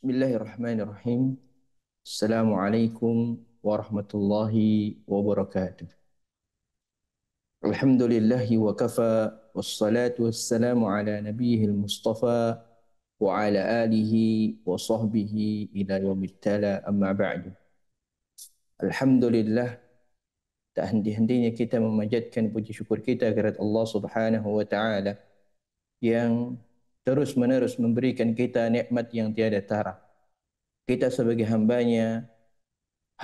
بسم الله الرحمن الرحيم السلام عليكم ورحمة الله وبركاته الحمد لله وكفى والصلاة والسلام على نبيه المصطفى وعلى آله وصحبه إلى يوم التالى أما بعد الحمد لله تهندي هندينا كتاب مجد كان بجي شكر كتاب الله سبحانه وتعالى yang terus-menerus memberikan kita nikmat yang tiada tara. Kita sebagai hambanya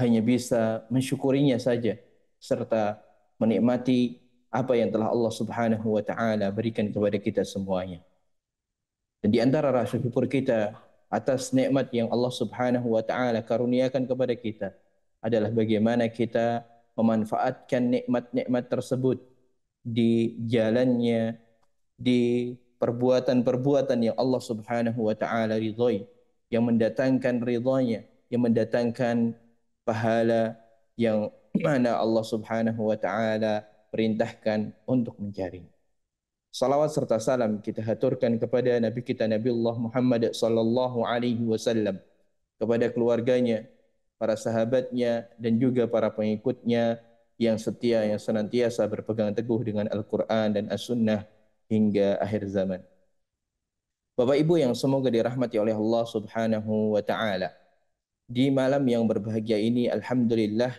hanya bisa mensyukurinya saja serta menikmati apa yang telah Allah Subhanahu wa taala berikan kepada kita semuanya. Dan di antara rasa syukur kita atas nikmat yang Allah Subhanahu wa taala karuniakan kepada kita adalah bagaimana kita memanfaatkan nikmat-nikmat tersebut di jalannya di perbuatan-perbuatan yang Allah Subhanahu wa taala ridhoi, yang mendatangkan ridhonya, yang mendatangkan pahala yang mana Allah Subhanahu wa taala perintahkan untuk mencari. Salawat serta salam kita haturkan kepada Nabi kita Nabi Allah Muhammad sallallahu alaihi wasallam kepada keluarganya, para sahabatnya dan juga para pengikutnya yang setia yang senantiasa berpegang teguh dengan Al-Qur'an dan As-Sunnah hingga akhir zaman. Bapak Ibu yang semoga dirahmati oleh Allah Subhanahu wa taala. Di malam yang berbahagia ini alhamdulillah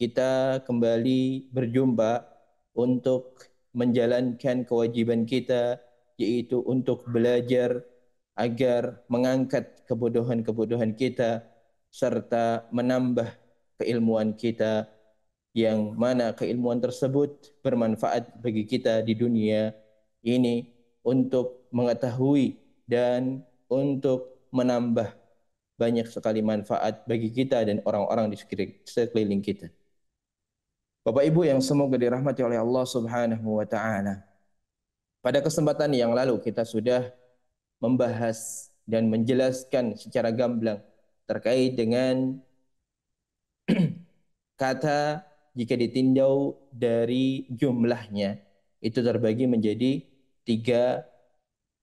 kita kembali berjumpa untuk menjalankan kewajiban kita yaitu untuk belajar agar mengangkat kebodohan-kebodohan kita serta menambah keilmuan kita yang mana keilmuan tersebut bermanfaat bagi kita di dunia ini untuk mengetahui dan untuk menambah banyak sekali manfaat bagi kita dan orang-orang di sekeliling kita. Bapak Ibu yang semoga dirahmati oleh Allah Subhanahu wa taala. Pada kesempatan yang lalu kita sudah membahas dan menjelaskan secara gamblang terkait dengan kata jika ditinjau dari jumlahnya itu terbagi menjadi tiga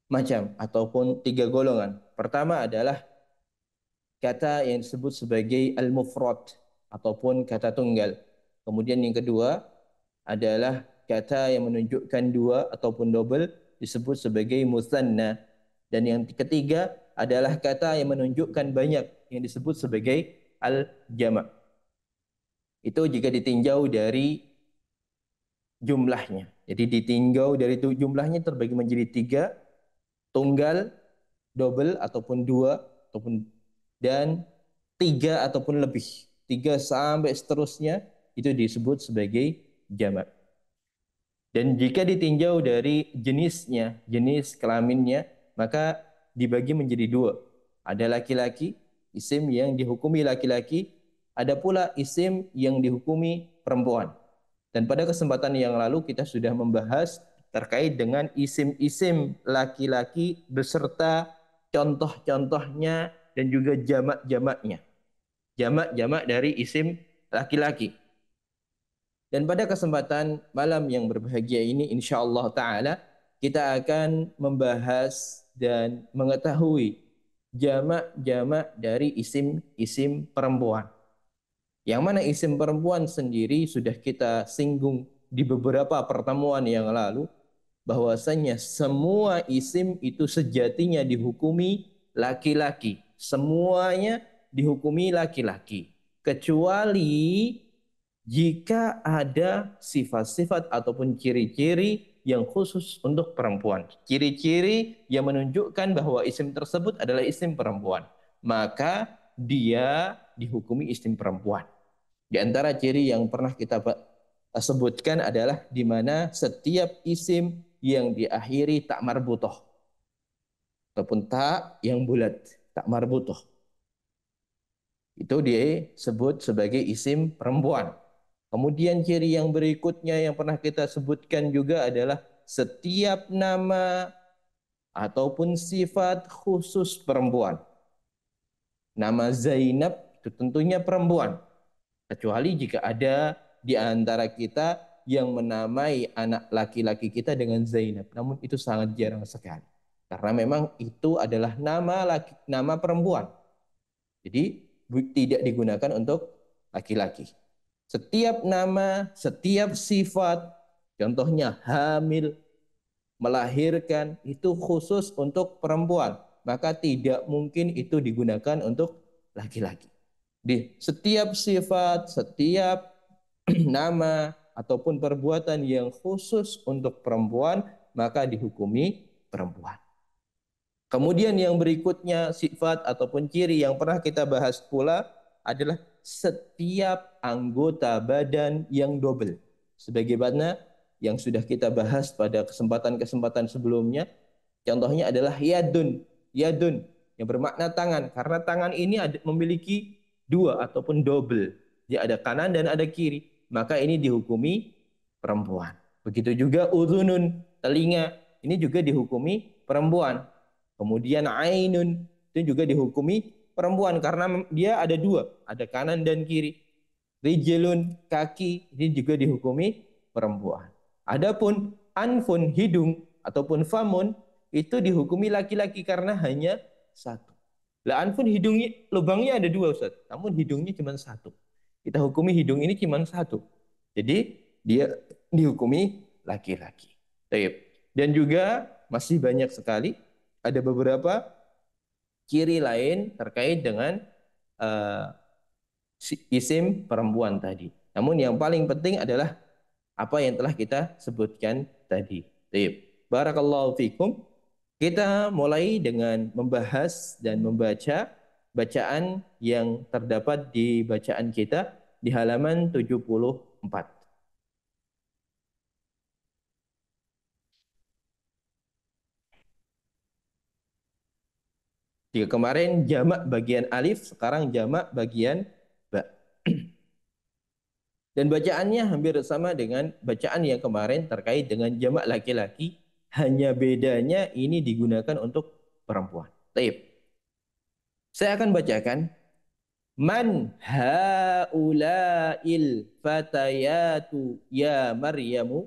macam ataupun tiga golongan. Pertama adalah kata yang disebut sebagai al-mufrad ataupun kata tunggal. Kemudian yang kedua adalah kata yang menunjukkan dua ataupun double disebut sebagai musanna. Dan yang ketiga adalah kata yang menunjukkan banyak yang disebut sebagai al-jama'. Itu jika ditinjau dari jumlahnya. Jadi ditinjau dari itu jumlahnya terbagi menjadi tiga, tunggal, double ataupun dua ataupun dan tiga ataupun lebih. Tiga sampai seterusnya itu disebut sebagai jamak. Dan jika ditinjau dari jenisnya, jenis kelaminnya, maka dibagi menjadi dua. Ada laki-laki, isim yang dihukumi laki-laki, ada pula isim yang dihukumi perempuan. Dan pada kesempatan yang lalu kita sudah membahas terkait dengan isim-isim laki-laki beserta contoh-contohnya dan juga jamak-jamaknya. Jamak-jamak dari isim laki-laki. Dan pada kesempatan malam yang berbahagia ini insya Allah ta'ala kita akan membahas dan mengetahui jamak-jamak dari isim-isim perempuan. Yang mana isim perempuan sendiri sudah kita singgung di beberapa pertemuan yang lalu bahwasanya semua isim itu sejatinya dihukumi laki-laki. Semuanya dihukumi laki-laki kecuali jika ada sifat-sifat ataupun ciri-ciri yang khusus untuk perempuan. Ciri-ciri yang menunjukkan bahwa isim tersebut adalah isim perempuan. Maka dia dihukumi isim perempuan. Di antara ciri yang pernah kita eh, sebutkan adalah di mana setiap isim yang diakhiri tak marbutoh ataupun tak yang bulat tak marbutoh itu dia sebut sebagai isim perempuan. Kemudian ciri yang berikutnya yang pernah kita sebutkan juga adalah setiap nama ataupun sifat khusus perempuan. Nama Zainab itu tentunya perempuan. Kecuali jika ada di antara kita yang menamai anak laki-laki kita dengan Zainab. Namun itu sangat jarang sekali. Karena memang itu adalah nama laki, nama perempuan. Jadi tidak digunakan untuk laki-laki. Setiap nama, setiap sifat, contohnya hamil, melahirkan, itu khusus untuk perempuan. Maka tidak mungkin itu digunakan untuk laki-laki di setiap sifat, setiap nama ataupun perbuatan yang khusus untuk perempuan maka dihukumi perempuan. Kemudian yang berikutnya sifat ataupun ciri yang pernah kita bahas pula adalah setiap anggota badan yang dobel. Sebagaimana yang sudah kita bahas pada kesempatan-kesempatan sebelumnya, contohnya adalah yadun, yadun yang bermakna tangan karena tangan ini memiliki dua ataupun double. jadi ada kanan dan ada kiri. Maka ini dihukumi perempuan. Begitu juga uzunun, telinga. Ini juga dihukumi perempuan. Kemudian ainun, itu juga dihukumi perempuan. Karena dia ada dua, ada kanan dan kiri. Rijelun, kaki, ini juga dihukumi perempuan. Adapun anfun, hidung, ataupun famun, itu dihukumi laki-laki karena hanya satu. Lah pun hidungnya lubangnya ada dua Ustaz, namun hidungnya cuma satu. Kita hukumi hidung ini cuma satu. Jadi dia dihukumi laki-laki. Dan juga masih banyak sekali ada beberapa ciri lain terkait dengan uh, isim perempuan tadi. Namun yang paling penting adalah apa yang telah kita sebutkan tadi. Baik. Barakallahu fikum. Kita mulai dengan membahas dan membaca bacaan yang terdapat di bacaan kita di halaman 74. Jika kemarin jamak bagian alif, sekarang jamak bagian ba. Dan bacaannya hampir sama dengan bacaan yang kemarin terkait dengan jamak laki-laki hanya bedanya ini digunakan untuk perempuan. Taib. Saya akan bacakan. Man haula'il fatayatu ya Maryamu.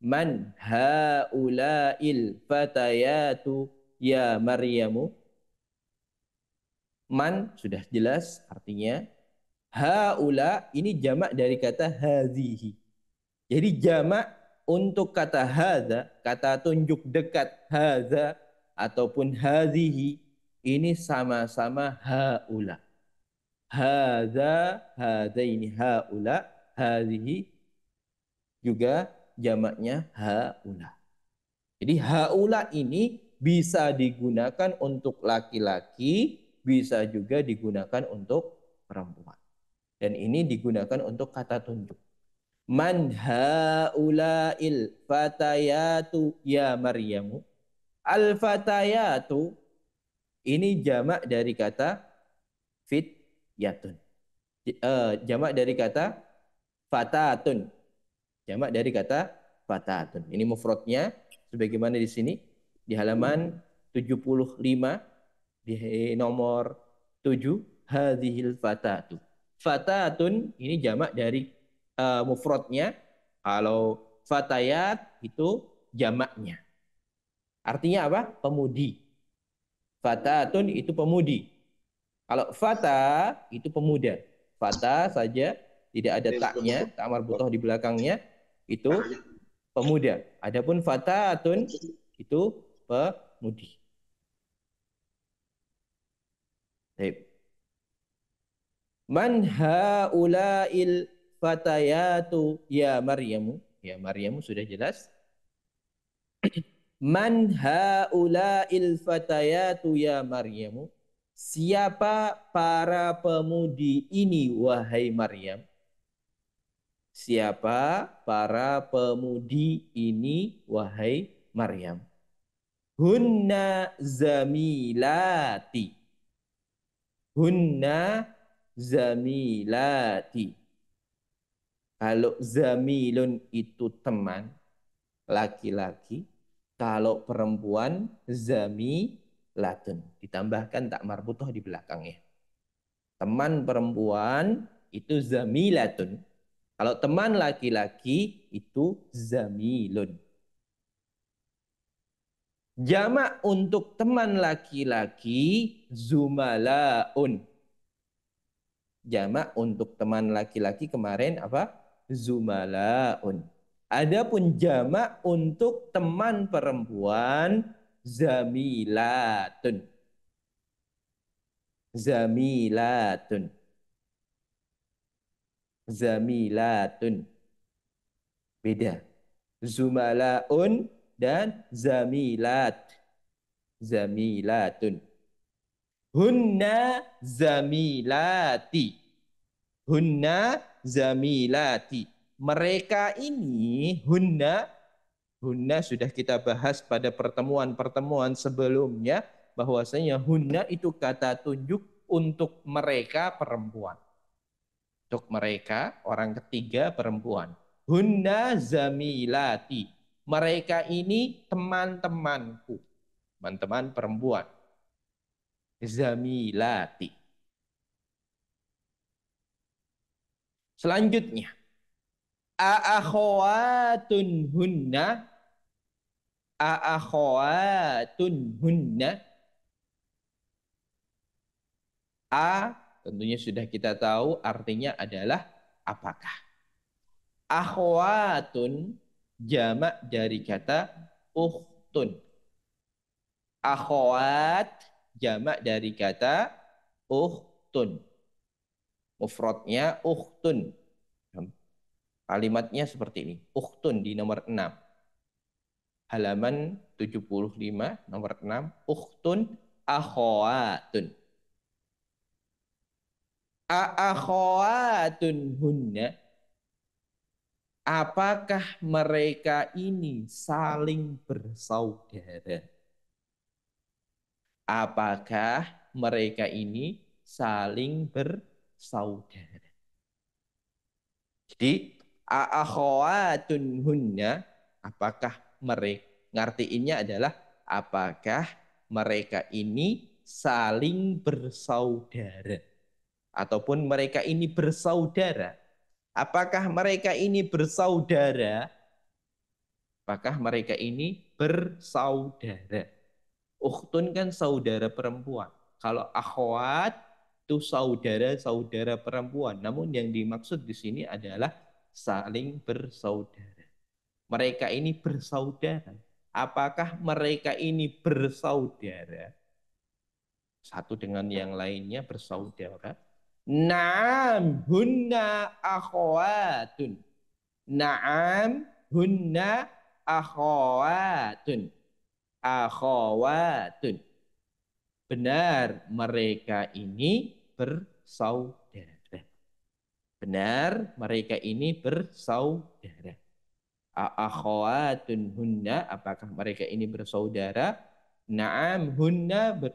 Man haula'il fatayatu ya Maryamu. Man sudah jelas artinya. Haula ini jamak dari kata hazihi. Jadi jamak untuk kata haza, kata tunjuk dekat haza ataupun hadhihi ini sama-sama haula. haza ini haula, hadhihi juga jamaknya haula. Jadi haula ini bisa digunakan untuk laki-laki, bisa juga digunakan untuk perempuan. Dan ini digunakan untuk kata tunjuk. Man haula'il fatayatu ya Maryamu. Al fatayatu ini jamak dari kata fityatun. Uh, jamak dari kata fatatun. Jamak dari kata fatatun. Ini mufradnya sebagaimana di sini di halaman 75 di nomor 7 hadhil fatatu. Fatatun ini jamak dari uh, eh, mufrodnya, kalau fatayat itu jamaknya. Artinya apa? Pemudi. Fatatun itu pemudi. Kalau fata itu pemuda. Fata saja tidak ada taknya, tak marbutoh di belakangnya itu nah, ya. pemuda. Adapun fatatun itu pemudi. Baik. Man haula'il fatayatu ya Maryamu. Ya Maryamu sudah jelas. Man haula'il fatayatu ya Maryamu. Siapa para pemudi ini wahai Maryam? Siapa para pemudi ini wahai Maryam? Hunna zamilati. Hunna zamilati. Kalau zamilun itu teman laki-laki, kalau perempuan zamilatun. Ditambahkan tak marbutoh di belakangnya. Teman perempuan itu zamilatun. Kalau teman laki-laki itu zamilun. Jamak untuk teman laki-laki zumalaun. Jamak untuk teman laki-laki kemarin apa? zumalaun. Adapun jamak untuk teman perempuan zamilatun. Zamilatun. Zamilatun. Beda. Zumalaun dan zamilat. Zamilatun. Hunna zamilati. Hunna zamilati. Mereka ini hunna hunna sudah kita bahas pada pertemuan-pertemuan sebelumnya bahwasanya hunna itu kata tunjuk untuk mereka perempuan. Untuk mereka orang ketiga perempuan. Hunna zamilati. Mereka ini teman-temanku. Teman-teman perempuan. Zamilati. Selanjutnya, aakhawatun hunna aakhawatun hunna a tentunya sudah kita tahu artinya adalah apakah akhwatun jamak dari kata ukhtun akhwat jamak dari kata ukhtun Mufradnya ukhtun. Kalimatnya seperti ini. Ukhtun di nomor 6. Halaman 75 nomor 6. Ukhtun akhawatun. Aakhawatun hunna. Apakah mereka ini saling bersaudara? Apakah mereka ini saling ber saudara. Jadi akhwatun hunna apakah mereka ngartiinnya adalah apakah mereka ini saling bersaudara ataupun mereka ini bersaudara apakah mereka ini bersaudara apakah mereka ini bersaudara ukhtun kan saudara perempuan kalau akhwat itu saudara-saudara perempuan. Namun yang dimaksud di sini adalah saling bersaudara. Mereka ini bersaudara. Apakah mereka ini bersaudara? Satu dengan yang lainnya bersaudara. Naam hunna akhwatun. Naam hunna akhwatun. Akhwatun. Benar mereka ini bersaudara. Benar, mereka ini bersaudara. Akhawatun hunna, apakah mereka ini bersaudara? Naam hunna ber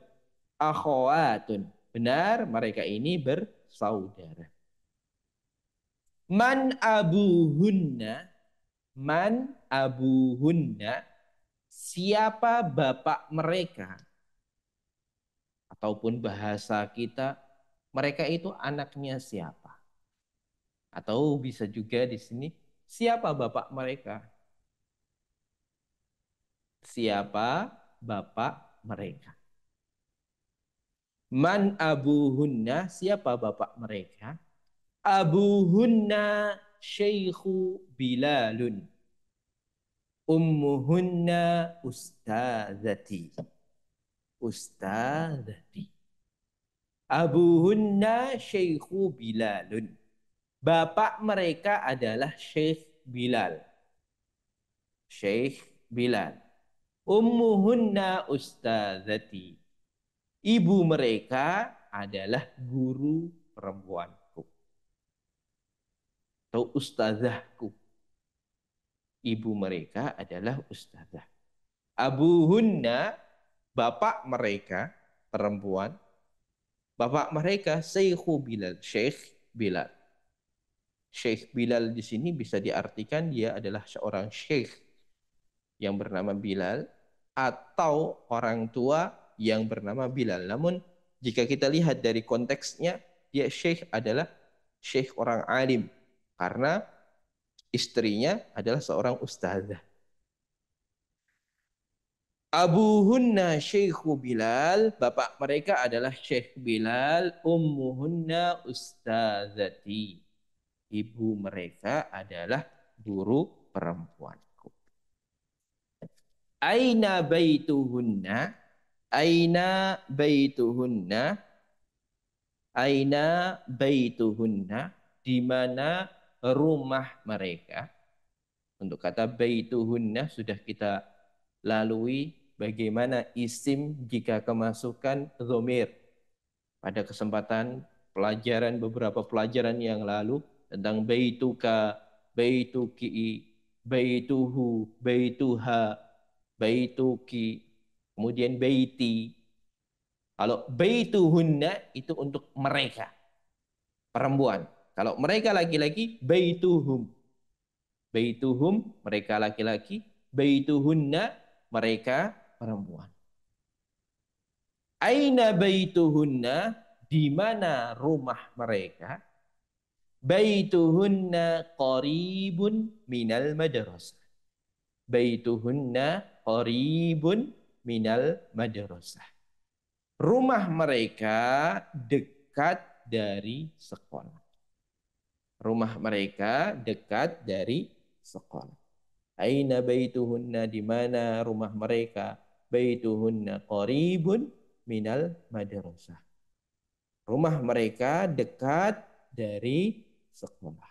akhawatun. Benar, mereka ini bersaudara. Man abu hunna, man abu hunna, siapa bapak mereka? Ataupun bahasa kita, mereka itu anaknya siapa. Atau bisa juga di sini, siapa bapak mereka? Siapa bapak mereka? Man abu Hunna, siapa bapak mereka? Abu Hunna syaikhu bilalun. Hunna ustazati. Ustazati. Abuhunna syekhu Bilalun. Bapak mereka adalah Syekh Bilal. Syekh Bilal. Ummuhunna ustazati. Ibu mereka adalah guru perempuanku. Atau ustazahku. Ibu mereka adalah ustazah. Abuhunna, bapak mereka, perempuan. Bapak mereka Syekh Bilal, Syekh Bilal. Syekh Bilal di sini bisa diartikan dia adalah seorang syekh yang bernama Bilal atau orang tua yang bernama Bilal. Namun jika kita lihat dari konteksnya, dia syekh adalah syekh orang alim karena istrinya adalah seorang ustazah. Abu Hunna Syekhu Bilal, bapak mereka adalah Syekh Bilal, ummuhunna ustazati. Ibu mereka adalah guru perempuanku. Aina baituhunna? Aina baituhunna? Aina baituhunna? Di mana rumah mereka? Untuk kata baituhunna sudah kita lalui bagaimana isim jika kemasukan domir. Pada kesempatan pelajaran beberapa pelajaran yang lalu tentang baituka, baituki, baituhu, baituha, baituki, kemudian baiti. Kalau baituhunna itu untuk mereka, perempuan. Kalau mereka laki-laki, baituhum. Baituhum, mereka laki-laki. Baituhunna, mereka perempuan. Aina baituhunna di mana rumah mereka? Baituhunna qaribun minal madrasah. Baituhunna qaribun minal madrasah. Rumah mereka dekat dari sekolah. Rumah mereka dekat dari sekolah. Aina baituhunna di mana rumah mereka? baituhunna qaribun minal madrasah. Rumah mereka dekat dari sekolah.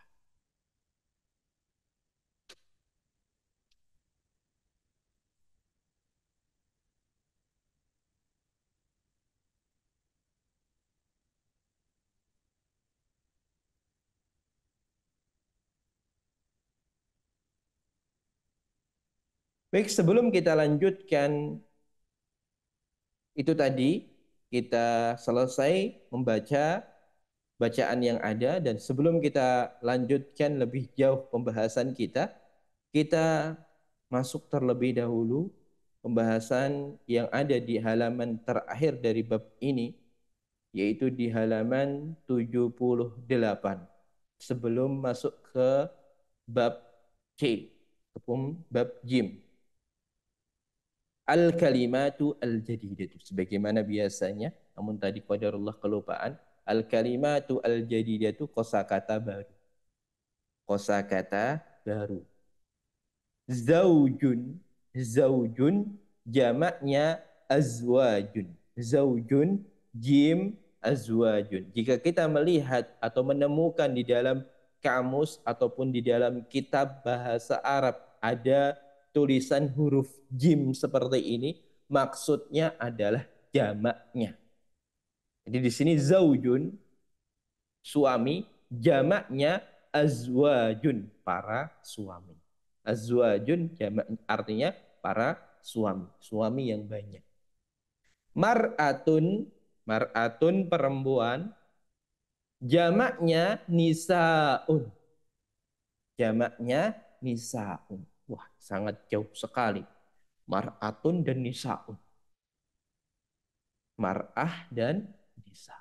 Baik, sebelum kita lanjutkan itu tadi kita selesai membaca bacaan yang ada dan sebelum kita lanjutkan lebih jauh pembahasan kita, kita masuk terlebih dahulu pembahasan yang ada di halaman terakhir dari bab ini yaitu di halaman 78 sebelum masuk ke bab C, ataupun bab Jim al kalimatu al jadidatu sebagaimana biasanya namun tadi qadarullah kelupaan al kalimatu al jadidatu kosakata baru kosakata baru zaujun zaujun jamaknya azwajun zaujun jim azwajun jika kita melihat atau menemukan di dalam kamus ataupun di dalam kitab bahasa Arab ada tulisan huruf jim seperti ini maksudnya adalah jamaknya. Jadi di sini zaujun suami, jamaknya azwajun para suami. Azwajun jamak artinya para suami, suami yang banyak. Mar'atun, mar'atun perempuan, jamaknya nisaun. Jamaknya nisaun sangat jauh sekali. Mar'atun dan nisa'un. Mar'ah dan nisa.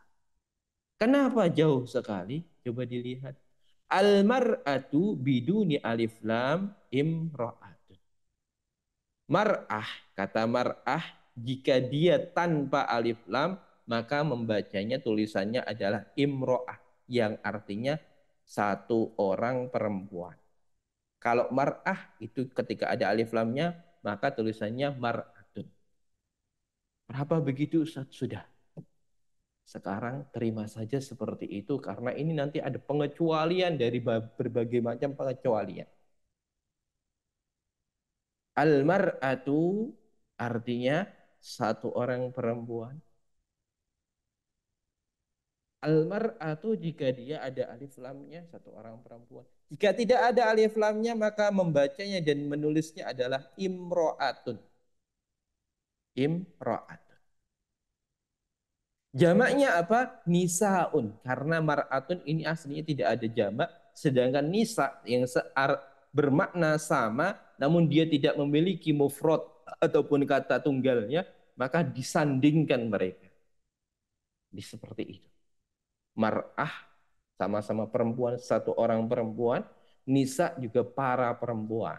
Kenapa jauh sekali? Coba dilihat. Al-mar'atu biduni alif lam imra'atun. Mar'ah, kata mar'ah, jika dia tanpa alif lam, maka membacanya tulisannya adalah imro'ah, yang artinya satu orang perempuan. Kalau mar'ah itu ketika ada alif lamnya, maka tulisannya mar'atun. Berapa begitu Ustaz? Sudah. Sekarang terima saja seperti itu karena ini nanti ada pengecualian dari berbagai macam pengecualian. Al-mar'atu artinya satu orang perempuan. Al-mar'atu jika dia ada alif lamnya satu orang perempuan. Jika tidak ada alif lamnya maka membacanya dan menulisnya adalah imro'atun. Imro'atun. Jamaknya apa? Nisaun. Karena mar'atun ini aslinya tidak ada jamak. Sedangkan nisa yang bermakna sama namun dia tidak memiliki mufrod ataupun kata tunggalnya maka disandingkan mereka. Di seperti itu. Mar'ah sama-sama perempuan, satu orang perempuan, nisa juga para perempuan.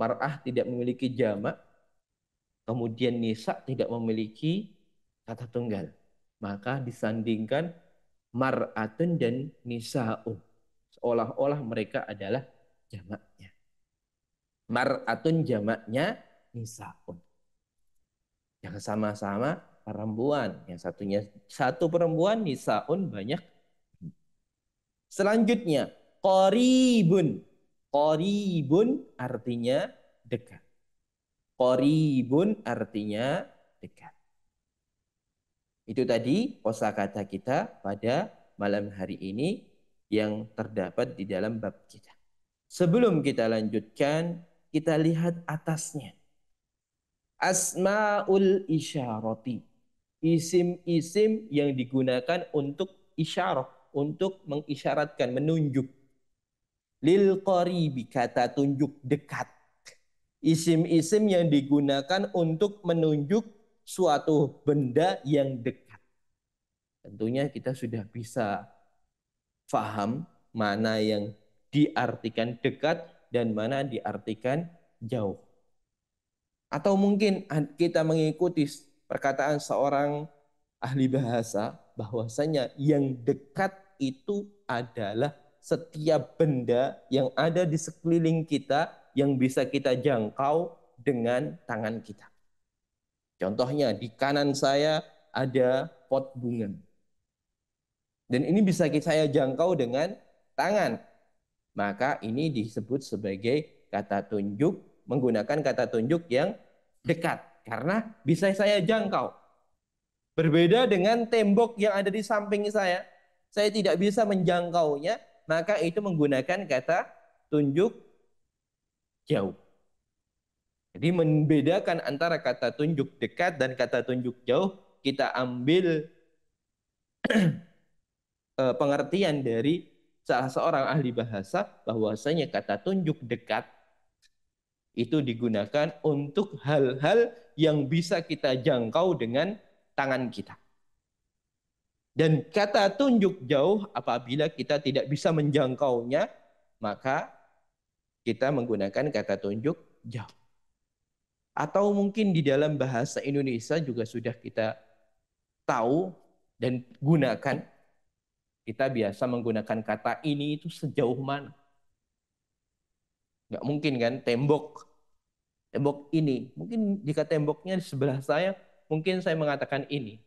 Mar'ah tidak memiliki jamak, kemudian nisa tidak memiliki kata tunggal. Maka disandingkan mar'atun dan nisa'un. Seolah-olah mereka adalah jamaknya. Mar'atun jamaknya nisa'un. Yang sama-sama perempuan. Yang satunya satu perempuan nisa'un banyak Selanjutnya, koribun. Koribun artinya dekat. Koribun artinya dekat. Itu tadi kosakata kita pada malam hari ini yang terdapat di dalam bab kita. Sebelum kita lanjutkan, kita lihat atasnya. Asmaul isyarati. Isim-isim yang digunakan untuk isyarat untuk mengisyaratkan, menunjuk. Lil qaribi kata tunjuk dekat. Isim-isim yang digunakan untuk menunjuk suatu benda yang dekat. Tentunya kita sudah bisa faham mana yang diartikan dekat dan mana diartikan jauh. Atau mungkin kita mengikuti perkataan seorang ahli bahasa bahwasanya yang dekat itu adalah setiap benda yang ada di sekeliling kita yang bisa kita jangkau dengan tangan kita. Contohnya di kanan saya ada pot bunga. Dan ini bisa saya jangkau dengan tangan. Maka ini disebut sebagai kata tunjuk menggunakan kata tunjuk yang dekat karena bisa saya jangkau. Berbeda dengan tembok yang ada di samping saya, saya tidak bisa menjangkaunya, maka itu menggunakan kata tunjuk jauh. Jadi membedakan antara kata tunjuk dekat dan kata tunjuk jauh, kita ambil eh, pengertian dari salah seorang ahli bahasa bahwasanya kata tunjuk dekat itu digunakan untuk hal-hal yang bisa kita jangkau dengan tangan kita. Dan kata tunjuk jauh apabila kita tidak bisa menjangkaunya, maka kita menggunakan kata tunjuk jauh. Atau mungkin di dalam bahasa Indonesia juga sudah kita tahu dan gunakan. Kita biasa menggunakan kata ini itu sejauh mana. Nggak mungkin kan tembok. Tembok ini. Mungkin jika temboknya di sebelah saya, mungkin saya mengatakan ini.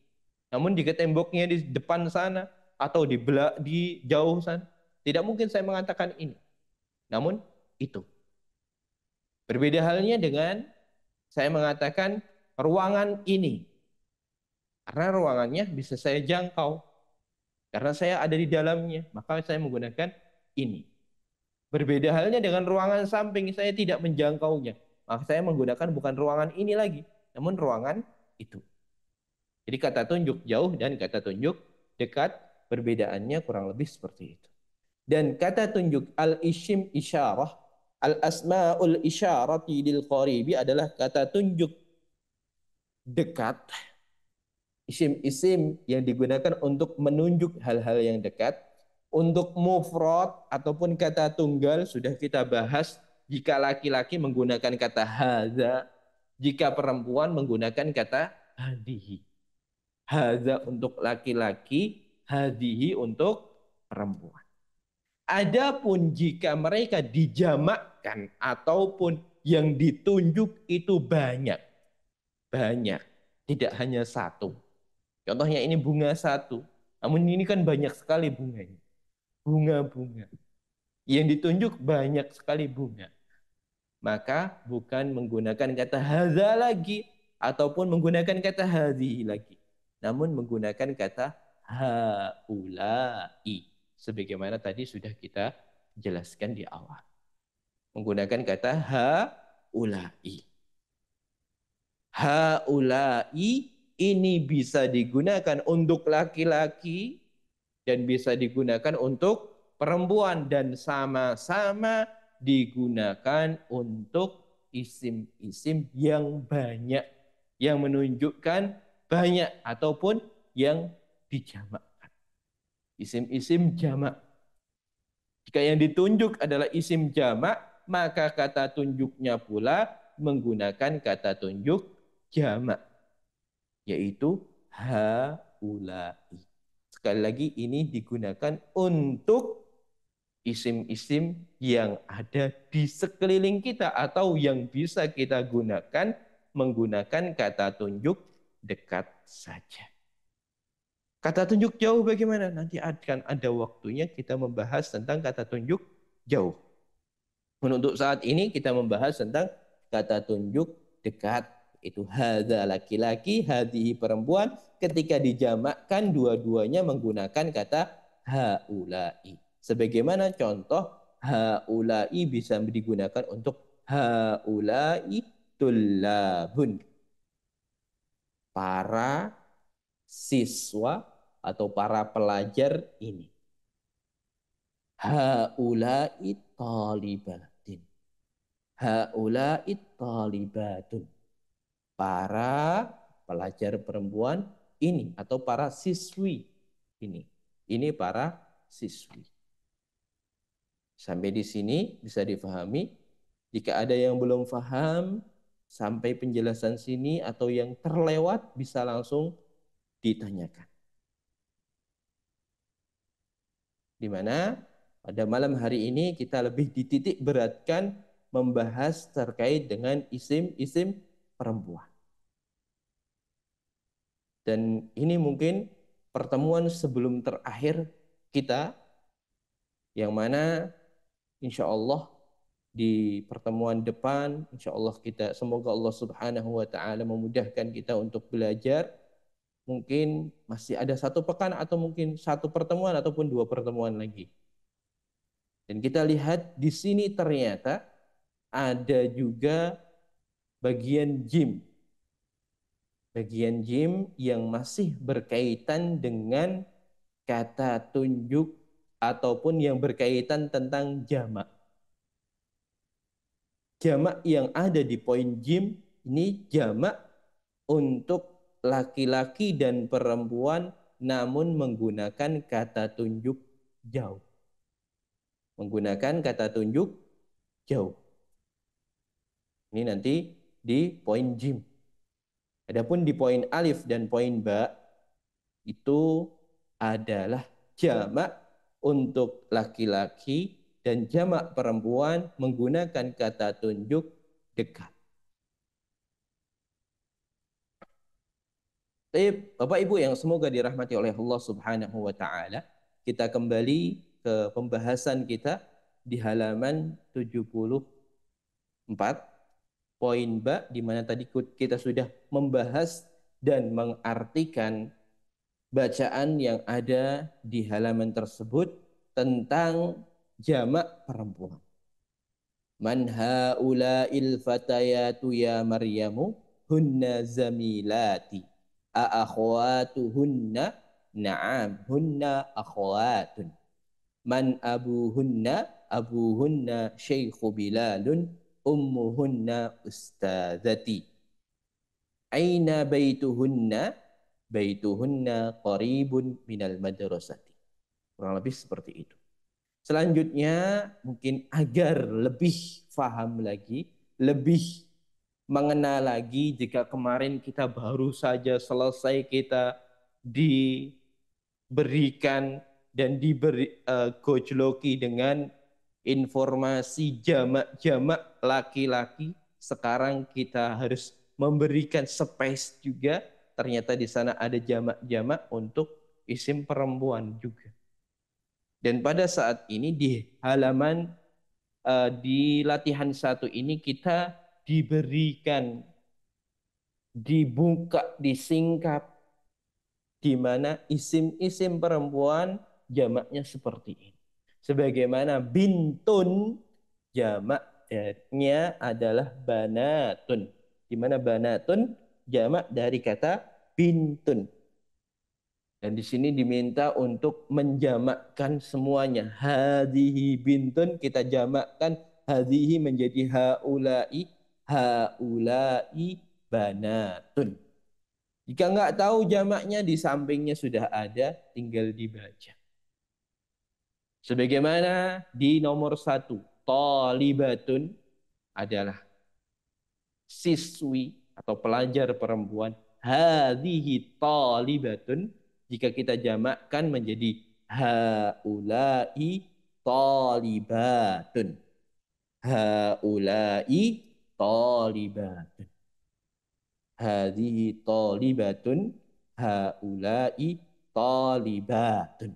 Namun jika temboknya di depan sana atau di belak di jauh sana, tidak mungkin saya mengatakan ini. Namun itu. Berbeda halnya dengan saya mengatakan ruangan ini. Karena ruangannya bisa saya jangkau. Karena saya ada di dalamnya, maka saya menggunakan ini. Berbeda halnya dengan ruangan samping, saya tidak menjangkaunya. Maka saya menggunakan bukan ruangan ini lagi, namun ruangan itu. Jadi kata tunjuk jauh dan kata tunjuk dekat perbedaannya kurang lebih seperti itu. Dan kata tunjuk al-ishim isyarah, al-asma'ul isyarati lil qaribi adalah kata tunjuk dekat. Isim-isim yang digunakan untuk menunjuk hal-hal yang dekat. Untuk mufrad ataupun kata tunggal sudah kita bahas jika laki-laki menggunakan kata haza, jika perempuan menggunakan kata hadihi. Haza untuk laki-laki, hadihi untuk perempuan. Adapun jika mereka dijamakkan ataupun yang ditunjuk itu banyak. Banyak. Tidak hanya satu. Contohnya ini bunga satu. Namun ini kan banyak sekali bunganya. Bunga-bunga. Yang ditunjuk banyak sekali bunga. Maka bukan menggunakan kata haza lagi. Ataupun menggunakan kata hadihi lagi namun menggunakan kata haulai sebagaimana tadi sudah kita jelaskan di awal. Menggunakan kata haulai. Haulai ini bisa digunakan untuk laki-laki dan bisa digunakan untuk perempuan dan sama-sama digunakan untuk isim-isim yang banyak yang menunjukkan banyak ataupun yang dijamakkan. Isim-isim jamak. Jika yang ditunjuk adalah isim jamak, maka kata tunjuknya pula menggunakan kata tunjuk jamak, yaitu haulai. Sekali lagi ini digunakan untuk isim-isim yang ada di sekeliling kita atau yang bisa kita gunakan menggunakan kata tunjuk dekat saja. Kata tunjuk jauh bagaimana? Nanti akan ada waktunya kita membahas tentang kata tunjuk jauh. Untuk saat ini kita membahas tentang kata tunjuk dekat itu hadza laki-laki, hadihi perempuan ketika dijamakkan dua-duanya menggunakan kata haulai. Sebagaimana contoh haulai bisa digunakan untuk haulai tulabun para siswa atau para pelajar ini. Haulai talibatin. Haulai talibatun. Para pelajar perempuan ini atau para siswi ini. Ini para siswi. Sampai di sini bisa difahami. Jika ada yang belum faham, sampai penjelasan sini atau yang terlewat bisa langsung ditanyakan. Di mana pada malam hari ini kita lebih dititik beratkan membahas terkait dengan isim-isim perempuan. Dan ini mungkin pertemuan sebelum terakhir kita yang mana insya Allah di pertemuan depan. Insya Allah kita semoga Allah Subhanahu Wa Taala memudahkan kita untuk belajar. Mungkin masih ada satu pekan atau mungkin satu pertemuan ataupun dua pertemuan lagi. Dan kita lihat di sini ternyata ada juga bagian jim. Bagian jim yang masih berkaitan dengan kata tunjuk ataupun yang berkaitan tentang jamak jamak yang ada di poin jim ini jamak untuk laki-laki dan perempuan namun menggunakan kata tunjuk jauh. Menggunakan kata tunjuk jauh. Ini nanti di poin jim. Adapun di poin alif dan poin ba itu adalah jamak untuk laki-laki dan jamak perempuan menggunakan kata tunjuk dekat. Tapi Bapak Ibu yang semoga dirahmati oleh Allah Subhanahu wa taala, kita kembali ke pembahasan kita di halaman 74 poin B di mana tadi kita sudah membahas dan mengartikan bacaan yang ada di halaman tersebut tentang jamak perempuan. Man haula'il fatayatu ya Maryamu hunna zamilati a akhwatuhunna na'am hunna akhwatun. Man abuhunna abuhunna syaikhu bilalun ummuhunna ustazati. Aina baituhunna baituhunna qaribun minal madrasati. Kurang lebih seperti itu. Selanjutnya mungkin agar lebih faham lagi, lebih mengenal lagi jika kemarin kita baru saja selesai kita diberikan dan diberi uh, eh, gojloki dengan informasi jamak-jamak laki-laki. Sekarang kita harus memberikan space juga. Ternyata di sana ada jamak-jamak untuk isim perempuan juga. Dan pada saat ini di halaman uh, di latihan satu ini kita diberikan dibuka disingkap di mana isim-isim perempuan jamaknya seperti ini. Sebagaimana bintun jamaknya adalah banatun. Di mana banatun jamak dari kata bintun. Dan di sini diminta untuk menjamakkan semuanya. Hadihi bintun kita jamakkan hadihi menjadi haulai haulai banatun. Jika nggak tahu jamaknya di sampingnya sudah ada, tinggal dibaca. Sebagaimana di nomor satu, talibatun adalah siswi atau pelajar perempuan. Hadihi talibatun jika kita jamakkan menjadi haulai talibatun. Haulai talibatun. Hadihi talibatun. Haulai talibatun.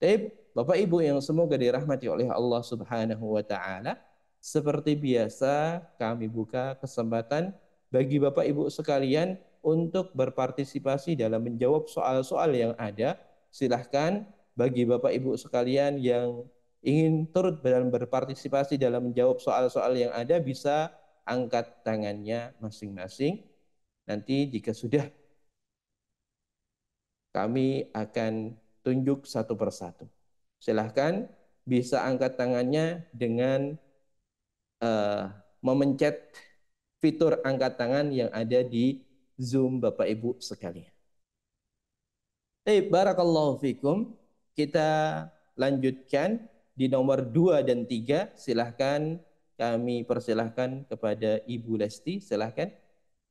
Tapi Bapak Ibu yang semoga dirahmati oleh Allah Subhanahu wa taala, seperti biasa kami buka kesempatan bagi Bapak Ibu sekalian untuk berpartisipasi dalam menjawab soal-soal yang ada. Silahkan bagi Bapak Ibu sekalian yang ingin turut dalam berpartisipasi dalam menjawab soal-soal yang ada bisa angkat tangannya masing-masing. Nanti jika sudah kami akan tunjuk satu persatu. Silahkan bisa angkat tangannya dengan uh, memencet fitur angkat tangan yang ada di Zoom Bapak Ibu sekalian. Eh, barakallahu fikum. Kita lanjutkan di nomor 2 dan 3. Silahkan kami persilahkan kepada Ibu Lesti. Silahkan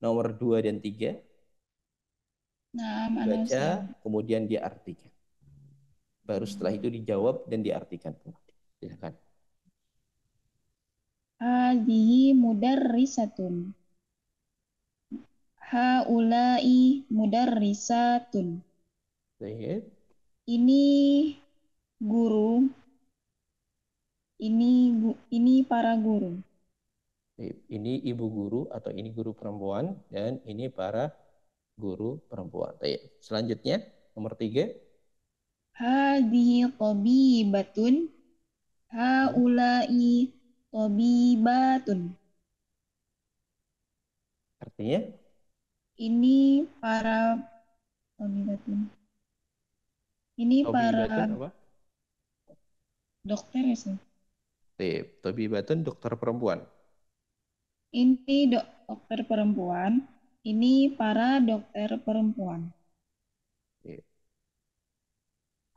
nomor 2 dan 3. Nah, Baca, kemudian diartikan. Baru setelah itu dijawab dan diartikan. Silahkan. Hadihi mudarrisatun haulai mudarrisatun. Sehat. Ini guru. Ini bu, ini para guru. Ini ibu guru atau ini guru perempuan dan ini para guru perempuan. Selanjutnya nomor tiga. kobi batun. Haulai batun. Artinya? ini para obligatin. Ini para dokter ya sih. Tip. Tobi Batun dokter perempuan. Ini dok dokter perempuan. Ini para dokter perempuan. Tip.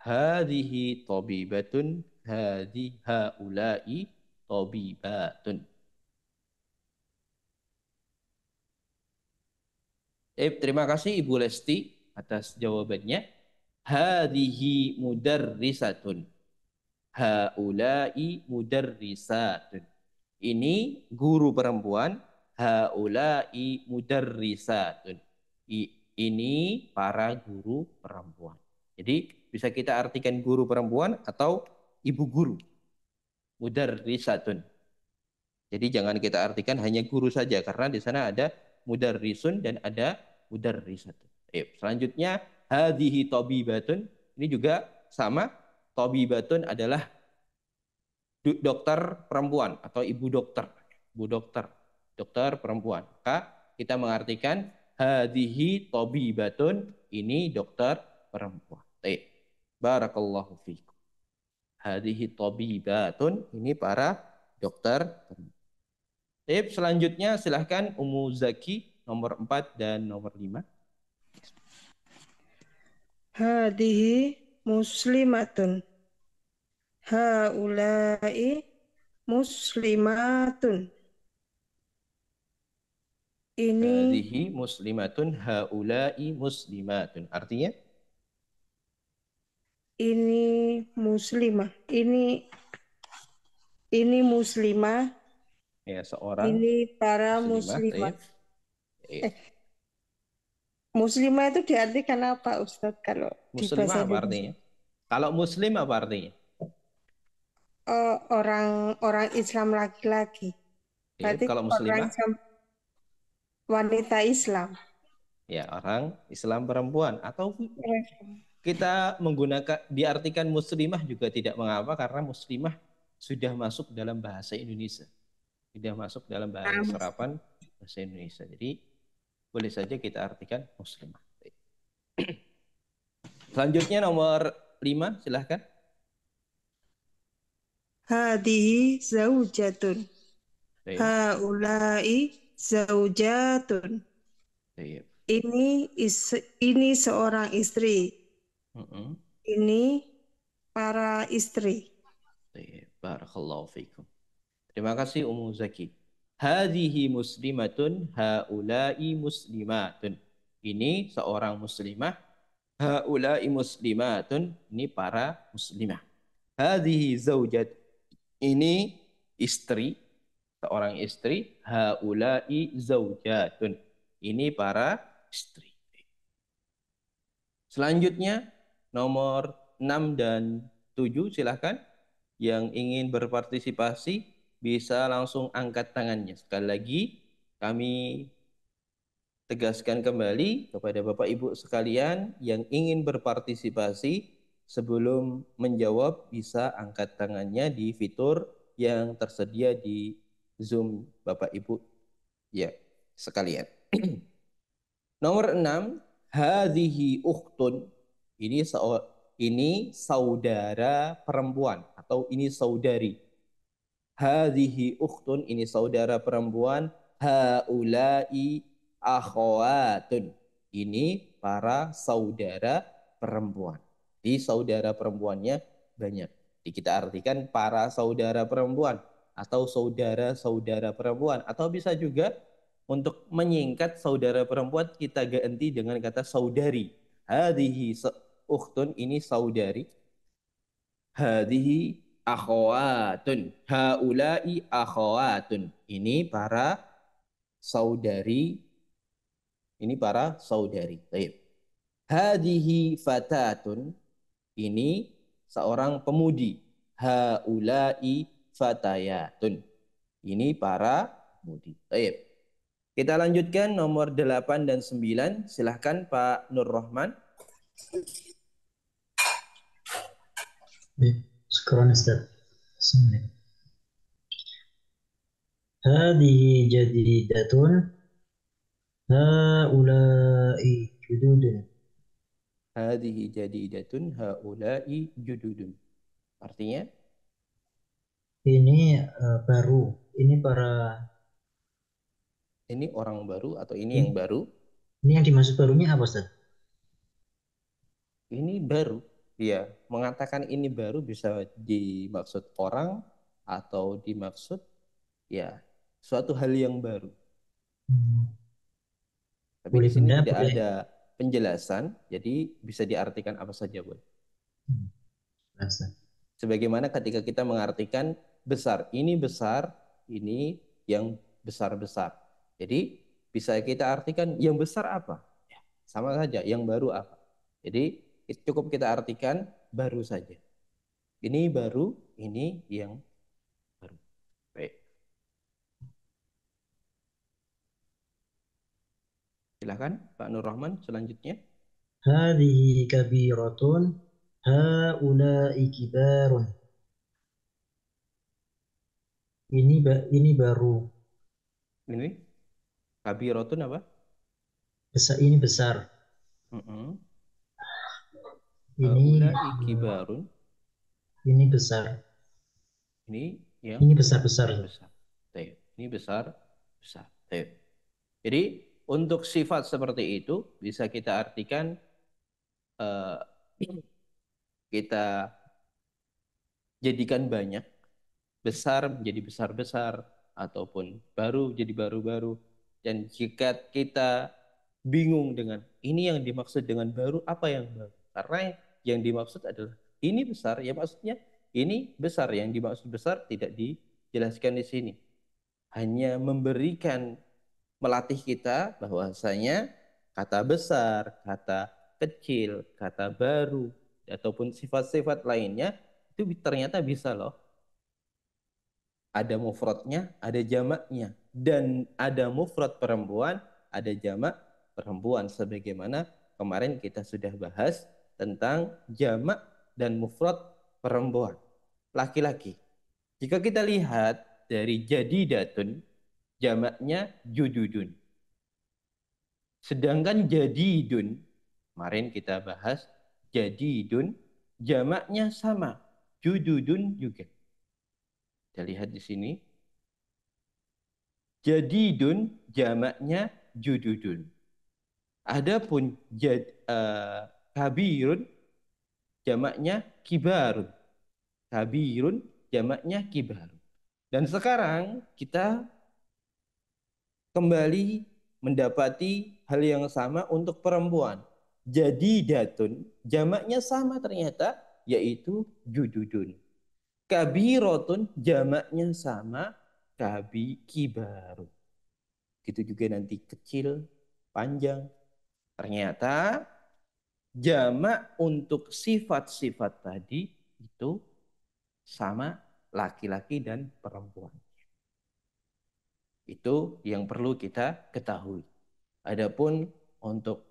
Hadihi hadiha hadi haulai batun. Eh, terima kasih Ibu Lesti atas jawabannya. Hadihi mudarrisatun. Haulai mudarrisatun. Ini guru perempuan. Haulai mudarrisatun. Ini para guru perempuan. Jadi bisa kita artikan guru perempuan atau ibu guru. Mudarrisatun. Jadi jangan kita artikan hanya guru saja karena di sana ada mudarrisun dan ada mudarrisatun. Baik, selanjutnya hadhihi tabibatun. Ini juga sama tabibatun adalah dokter perempuan atau ibu dokter, ibu dokter, dokter perempuan. Maka kita mengartikan hadhihi tabibatun ini dokter perempuan. Baik. Barakallahu fikum. Hadhihi tabibatun ini para dokter perempuan. Tip selanjutnya silahkan Umu Zaki nomor 4 dan nomor 5. Hadihi muslimatun. Haulai muslimatun. Ini Hadihi muslimatun, haulai muslimatun. Artinya? Ini muslimah. Ini ini muslimah. Ya, seorang. Ini para muslimah. muslimah. Ya. Iya. Eh, muslimah itu diartikan apa Ustadz kalau muslimah apa artinya? Kalau muslim apa artinya? Uh, orang orang Islam laki-laki. Iya, Berarti kalau muslimah orang Islam, wanita Islam. Ya, orang Islam perempuan atau kita menggunakan diartikan muslimah juga tidak mengapa karena muslimah sudah masuk dalam bahasa Indonesia. Sudah masuk dalam bahasa nah, serapan bahasa Indonesia. Jadi boleh saja kita artikan muslimah. Selanjutnya nomor lima, silahkan. Hadihi zaujatun. Haulai zaujatun. Ini is, ini seorang istri. Ini para istri. Barakallahu fikum. Terima kasih Umu Zaki. Hadhihi muslimatun, haulai muslimatun. Ini seorang muslimah, haulai muslimatun, ini para muslimah. Hadhihi zaujat, ini istri, seorang istri, haulai zaujatun. Ini para istri. Selanjutnya nomor 6 dan 7 silahkan yang ingin berpartisipasi bisa langsung angkat tangannya. Sekali lagi, kami tegaskan kembali kepada Bapak Ibu sekalian yang ingin berpartisipasi sebelum menjawab bisa angkat tangannya di fitur yang tersedia di Zoom Bapak Ibu ya sekalian. Nomor enam, hadhihi uktun. Ini ini saudara perempuan atau ini saudari hadhihi ukhtun ini saudara perempuan, haulai akhawatun Ini para saudara perempuan. Di saudara perempuannya banyak. Jadi kita artikan para saudara perempuan atau saudara-saudara perempuan atau bisa juga untuk menyingkat saudara perempuan kita ganti dengan kata saudari. Hadhihi ukhtun ini saudari. Hadhihi Akhwatun, Haulai akhwatun. Ini para saudari. Ini para saudari. Baik. Hadihi fatatun. Ini seorang pemudi. Haulai fatayatun. Ini para pemudi. Baik. Kita lanjutkan nomor 8 dan 9. Silahkan Pak Nur Rahman. Baik. شكراً أستاذ سمين. هذه جديدة هؤلاء جدود هذه جديدة هؤلاء jududun. Artinya? Ini uh, baru. Ini para... Ini orang baru atau ini, ini yang baru? Ini yang dimaksud barunya apa, Ustaz? Ini baru. Iya, mengatakan ini baru bisa dimaksud orang atau dimaksud ya suatu hal yang baru. Hmm. Tapi boleh di sini tidak boleh. ada penjelasan, jadi bisa diartikan apa saja boleh. Hmm. Sebagaimana ketika kita mengartikan besar, ini besar, ini yang besar-besar. Jadi bisa kita artikan yang besar apa? Ya, sama saja, yang baru apa? Jadi cukup kita artikan baru saja. Ini baru, ini yang baru. Baik. Silakan Pak Nur Rahman selanjutnya. Hadhihi kabiratun haula'i kibarun. Ini ba ini baru. Ini kabiratun apa? Besar ini besar. Mm -mm. Ini eh, kibarun. Ini besar. Ini yang ini besar-besar. Besar. Ini besar, besar. Jadi untuk sifat seperti itu bisa kita artikan uh, kita jadikan banyak besar menjadi besar-besar ataupun baru jadi baru-baru dan jika kita bingung dengan ini yang dimaksud dengan baru apa yang baru karena yang dimaksud adalah ini besar, ya maksudnya ini besar. Yang dimaksud besar tidak dijelaskan di sini. Hanya memberikan melatih kita bahwasanya kata besar, kata kecil, kata baru, ataupun sifat-sifat lainnya itu ternyata bisa loh. Ada mufradnya, ada jamaknya, dan ada mufrad perempuan, ada jamak perempuan sebagaimana kemarin kita sudah bahas tentang jamak dan mufrad perempuan, laki-laki. Jika kita lihat dari jadi datun jamaknya jududun. Sedangkan jadi dun kemarin kita bahas jadi dun jamaknya sama, jududun juga. Kita lihat di sini. jadi dun jamaknya jududun. Adapun jad, uh, kabirun jamaknya kibarun. Kabirun jamaknya kibarun. Dan sekarang kita kembali mendapati hal yang sama untuk perempuan. Jadi datun jamaknya sama ternyata yaitu jududun. Kabirotun jamaknya sama kabi kibarun. Gitu juga nanti kecil, panjang. Ternyata jamak untuk sifat-sifat tadi itu sama laki-laki dan perempuan. Itu yang perlu kita ketahui. Adapun untuk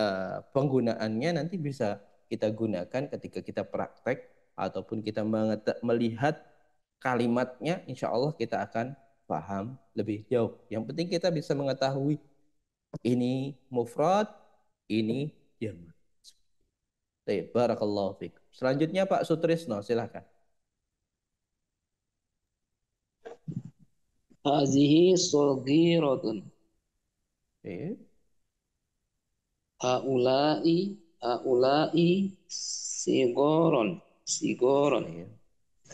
uh, penggunaannya nanti bisa kita gunakan ketika kita praktek ataupun kita melihat kalimatnya, insya Allah kita akan paham lebih jauh. Yang penting kita bisa mengetahui ini mufrad, ini jamak. Baik, barakallahu fiik. Selanjutnya Pak Sutrisno, silakan. Hazihi sogiratun. Eh. Haulai haulai sigoron sigoron.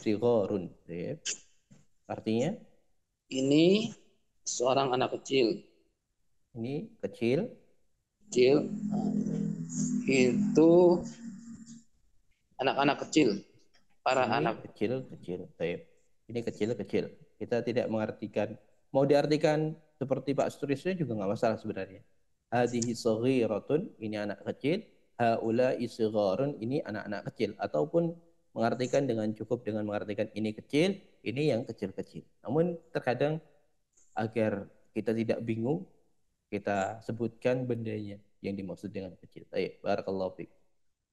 Sigorun. Eh. Artinya? Ini seorang anak kecil. Ini kecil. Kecil itu anak-anak kecil, para ini anak kecil kecil, Taib. Ini kecil kecil. Kita tidak mengartikan mau diartikan seperti Pak Sutrisno juga nggak masalah sebenarnya. Hadhihi rotun ini anak kecil, haula isgharun ini anak-anak kecil ataupun mengartikan dengan cukup dengan mengartikan ini kecil, ini yang kecil-kecil. Namun terkadang agar kita tidak bingung, kita sebutkan bendanya yang dimaksud dengan kecil. Baik, barakallahu fiik.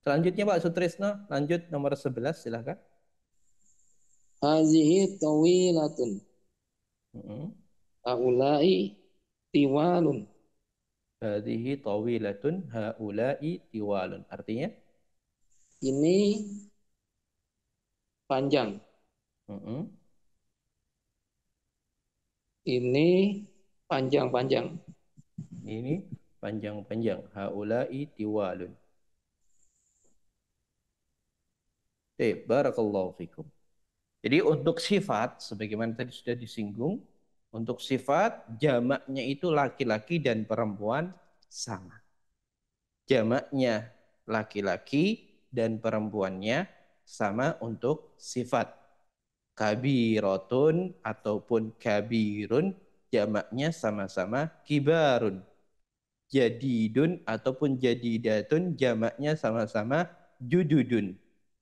Selanjutnya Pak Sutrisno, lanjut nomor 11 silahkan. Hazihi tawilatun. Mm-hmm. Haulai tiwalun. Hazihi tawilatun, haulai tiwalun. Artinya? Ini panjang. Heeh. Mm-hmm. Ini panjang-panjang. Ini panjang-panjang. Haulai tiwalun. Eh, barakallahu fikum. Jadi untuk sifat, sebagaimana tadi sudah disinggung, untuk sifat jamaknya itu laki-laki dan perempuan sama. Jamaknya laki-laki dan perempuannya sama untuk sifat. Kabirotun ataupun kabirun jamaknya sama-sama kibarun jadidun ataupun jadidatun jamaknya sama-sama jududun.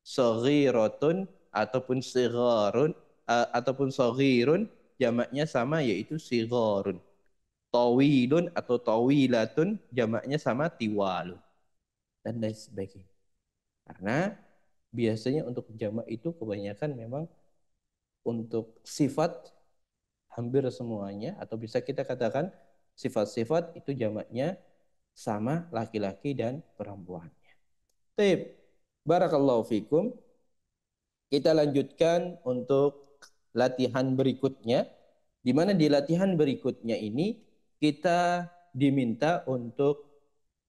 Sogirotun ataupun sigarun uh, ataupun sogirun jamaknya sama yaitu sigarun. Tawilun atau tawilatun jamaknya sama tiwalun. Dan lain sebagainya. Karena biasanya untuk jamak itu kebanyakan memang untuk sifat hampir semuanya atau bisa kita katakan sifat-sifat itu jamaknya sama laki-laki dan perempuannya. Tip, barakallahu fikum. Kita lanjutkan untuk latihan berikutnya. Di mana di latihan berikutnya ini kita diminta untuk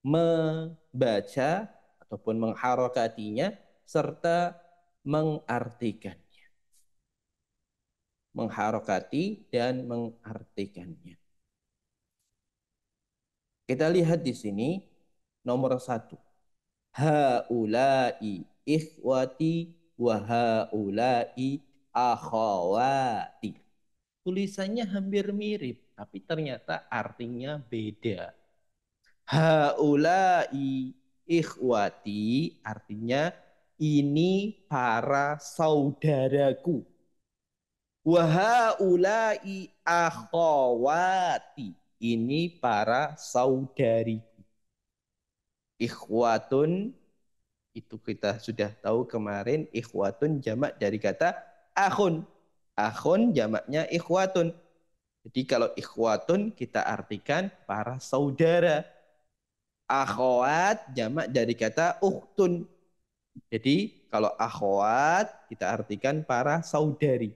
membaca ataupun mengharokatinya serta mengartikannya. Mengharokati dan mengartikannya. Kita lihat di sini nomor satu. Haulai ikhwati wa haulai akhawati. Tulisannya hampir mirip, tapi ternyata artinya beda. Haulai ikhwati artinya ini para saudaraku. Wahaulai akhawati ini para saudari. Ikhwatun itu kita sudah tahu kemarin ikhwatun jamak dari kata akhun. Akhun jamaknya ikhwatun. Jadi kalau ikhwatun kita artikan para saudara. Akhwat jamak dari kata uhtun. Jadi kalau akhwat kita artikan para saudari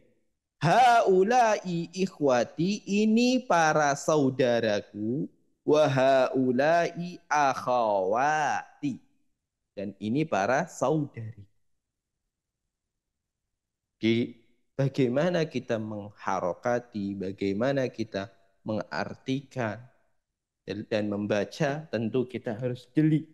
haulai ikhwati ini para saudaraku wa haulai akhawati dan ini para saudari. Bagaimana kita mengharokati, bagaimana kita mengartikan dan membaca tentu kita harus jeli.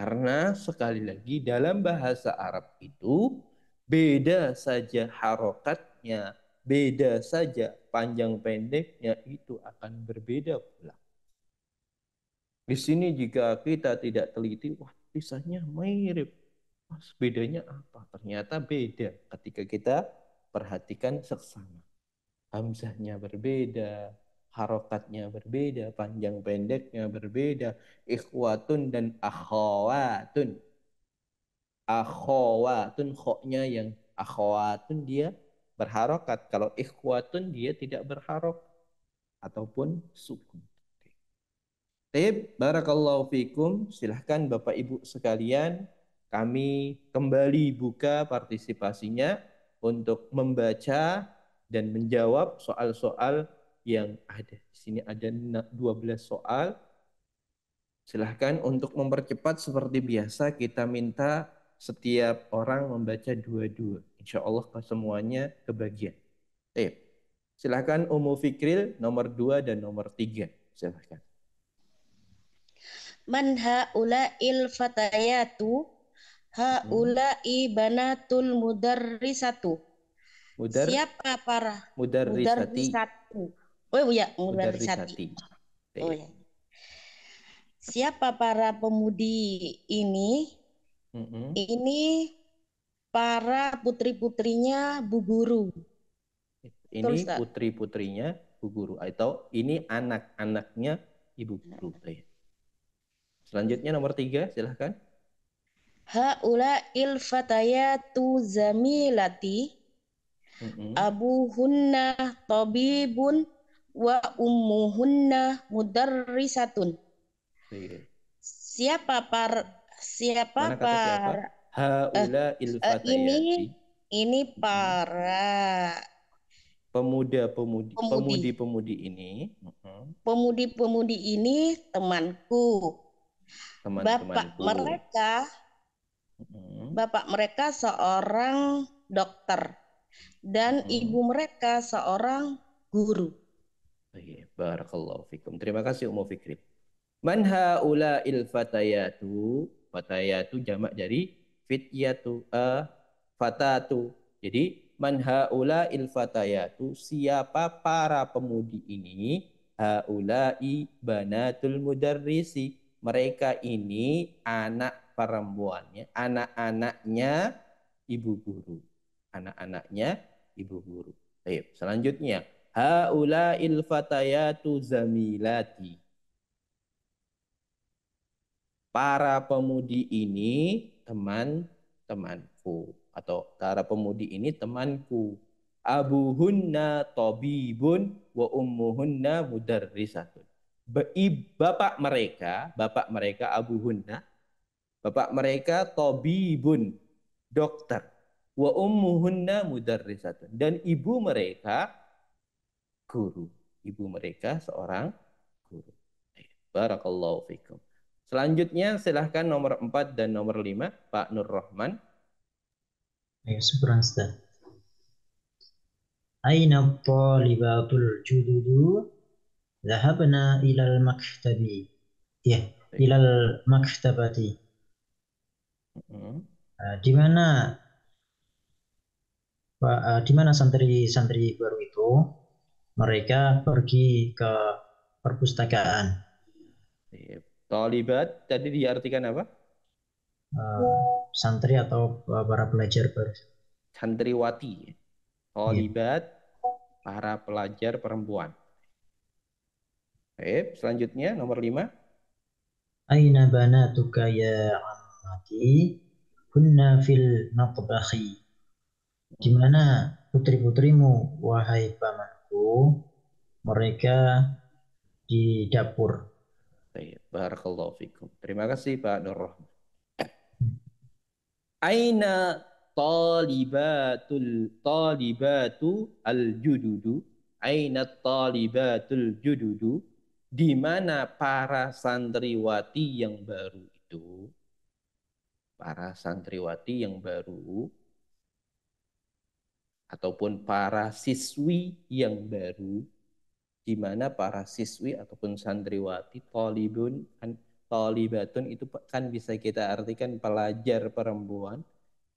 Karena sekali lagi dalam bahasa Arab itu beda saja harokat jaraknya beda saja panjang pendeknya itu akan berbeda pula. Di sini jika kita tidak teliti, wah kisahnya mirip. Mas, bedanya apa? Ternyata beda ketika kita perhatikan seksama. Hamzahnya berbeda, harokatnya berbeda, panjang pendeknya berbeda, ikhwatun dan akhawatun. Akhawatun, koknya yang akhawatun dia berharokat. Kalau ikhwatun dia tidak berharok ataupun sukun. Taib, barakallahu fikum. Silahkan Bapak Ibu sekalian kami kembali buka partisipasinya untuk membaca dan menjawab soal-soal yang ada. Di sini ada 12 soal. Silahkan untuk mempercepat seperti biasa kita minta setiap orang membaca dua-dua. Insya Allah semuanya kebagian. Eh, iya. silahkan Umu Fikril nomor dua dan nomor tiga. Silahkan. Man ha'ula'il fatayatu ha'ula'i banatul mudarrisatu. Mudar, Siapa para mudarrisati? mudarrisatu. Oh ya, mudarrisati. Oh iya. iya. Siapa para pemudi ini? Mm -hmm. Ini para putri-putrinya Bu Guru. Ini putri-putrinya Bu Guru atau ini anak-anaknya Ibu Guru. Selanjutnya nomor tiga, silahkan. Haula ilfatayatu zamilati Abu Hunna abuhunna tabibun wa ummuhunna mudarrisatun. Iya. Siapa par siapa par haula eh, il eh, Ini ini para pemuda-pemudi pemudi-pemudi ini. Pemudi-pemudi ini temanku. Teman Bapak mereka Bapak mereka seorang dokter dan hmm. ibu mereka seorang guru. Oke, barakallahu fikum. Terima kasih Ummu Fikri. Man haula il fatayatu? Fatayatu jamak dari fityatu a fatatu. Jadi man haula il fatayatu siapa para pemudi ini haula'i banatul mudarrisi. Mereka ini anak perempuannya, anak-anaknya ibu guru. Anak-anaknya ibu guru. Baik, selanjutnya haulail fatayatu zamilati. Para pemudi ini teman temanku atau para pemudi ini temanku. Abu Hunna Tobibun wa ummuhunna mudarrisatun. Bapak mereka, bapak mereka Abu Hunna, bapak mereka Tobibun dokter. Wa ummuhunna mudarrisatun. Dan ibu mereka guru. Ibu mereka seorang guru. Barakallahu fikum. Selanjutnya silahkan nomor 4 dan nomor 5 Pak Nur Rahman. Ya, syukuran Ustaz. Aina talibatul jududu Zahabna ilal maktabi. Ya, ilal maktabati. Uh, di mana uh, di mana santri-santri baru itu mereka pergi ke perpustakaan. Yep. Iya, Talibat tadi diartikan apa? Uh, santri atau para pelajar santriwati. Iya. Talibat yeah. para pelajar perempuan. Baik, selanjutnya nomor lima. Aina bana ya amati kunna fil matbahi. Di mana putri-putrimu wahai pamanku? Mereka di dapur. Barakallahu fikum. Terima kasih Pak Nur Rahman. Aina talibatul talibatu al jududu aina talibatul jududu di mana para santriwati yang baru itu para santriwati yang baru ataupun para siswi yang baru di mana para siswi ataupun santriwati tolibun kan, tolibatun itu kan bisa kita artikan pelajar perempuan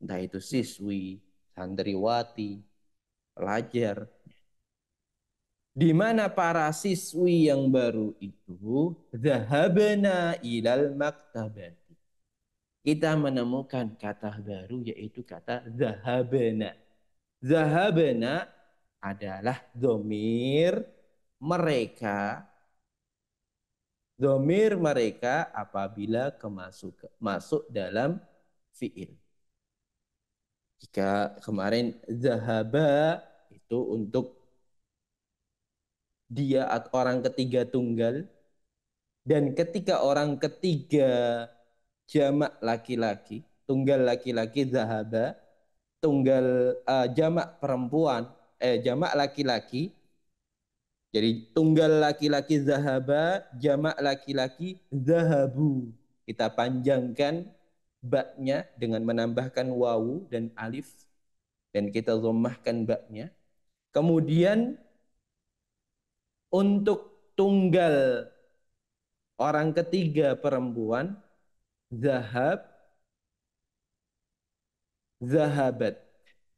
entah itu siswi santriwati pelajar di mana para siswi yang baru itu zahabna ilal maktabati kita menemukan kata baru yaitu kata zahabna zahabna adalah domir mereka domir mereka apabila kemasuk masuk dalam fiil. Jika kemarin zahaba itu untuk dia atau orang ketiga tunggal dan ketika orang ketiga jamak laki-laki, tunggal laki-laki zahaba, tunggal uh, jamak perempuan, eh jamak laki-laki jadi tunggal laki-laki zahaba, jamak laki-laki zahabu. Kita panjangkan baknya dengan menambahkan wawu dan alif dan kita zomahkan baknya. Kemudian untuk tunggal orang ketiga perempuan zahab zahabat.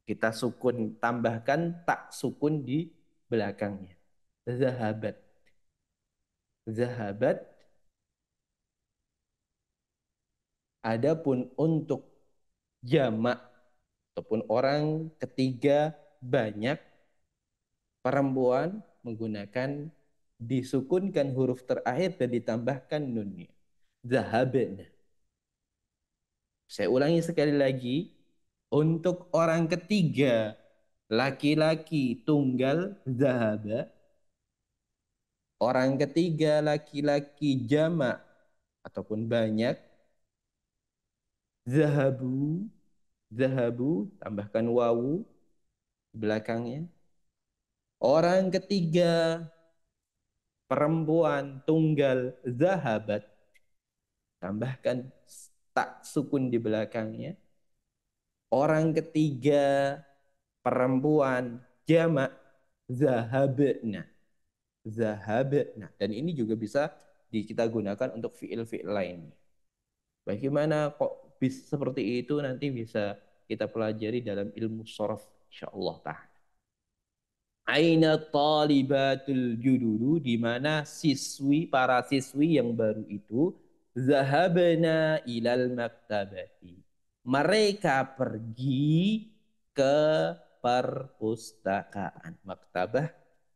Kita sukun tambahkan tak sukun di belakangnya zahabat zahabat adapun untuk jamak ataupun orang ketiga banyak perempuan menggunakan disukunkan huruf terakhir dan ditambahkan nunnya Zahabatnya. saya ulangi sekali lagi untuk orang ketiga laki-laki tunggal Zahabat. Orang ketiga laki-laki jamak ataupun banyak. Zahabu, zahabu, tambahkan wawu di belakangnya. Orang ketiga perempuan tunggal zahabat. Tambahkan tak sukun di belakangnya. Orang ketiga perempuan jamak zahabna zahab. Nah, nah, dan ini juga bisa kita gunakan untuk fiil-fiil lain. Bagaimana kok bis seperti itu nanti bisa kita pelajari dalam ilmu sorof insya Allah ta'ala. Aina talibatul judulu di mana siswi para siswi yang baru itu zahabna ilal maktabati. Mereka pergi ke perpustakaan. Maktabah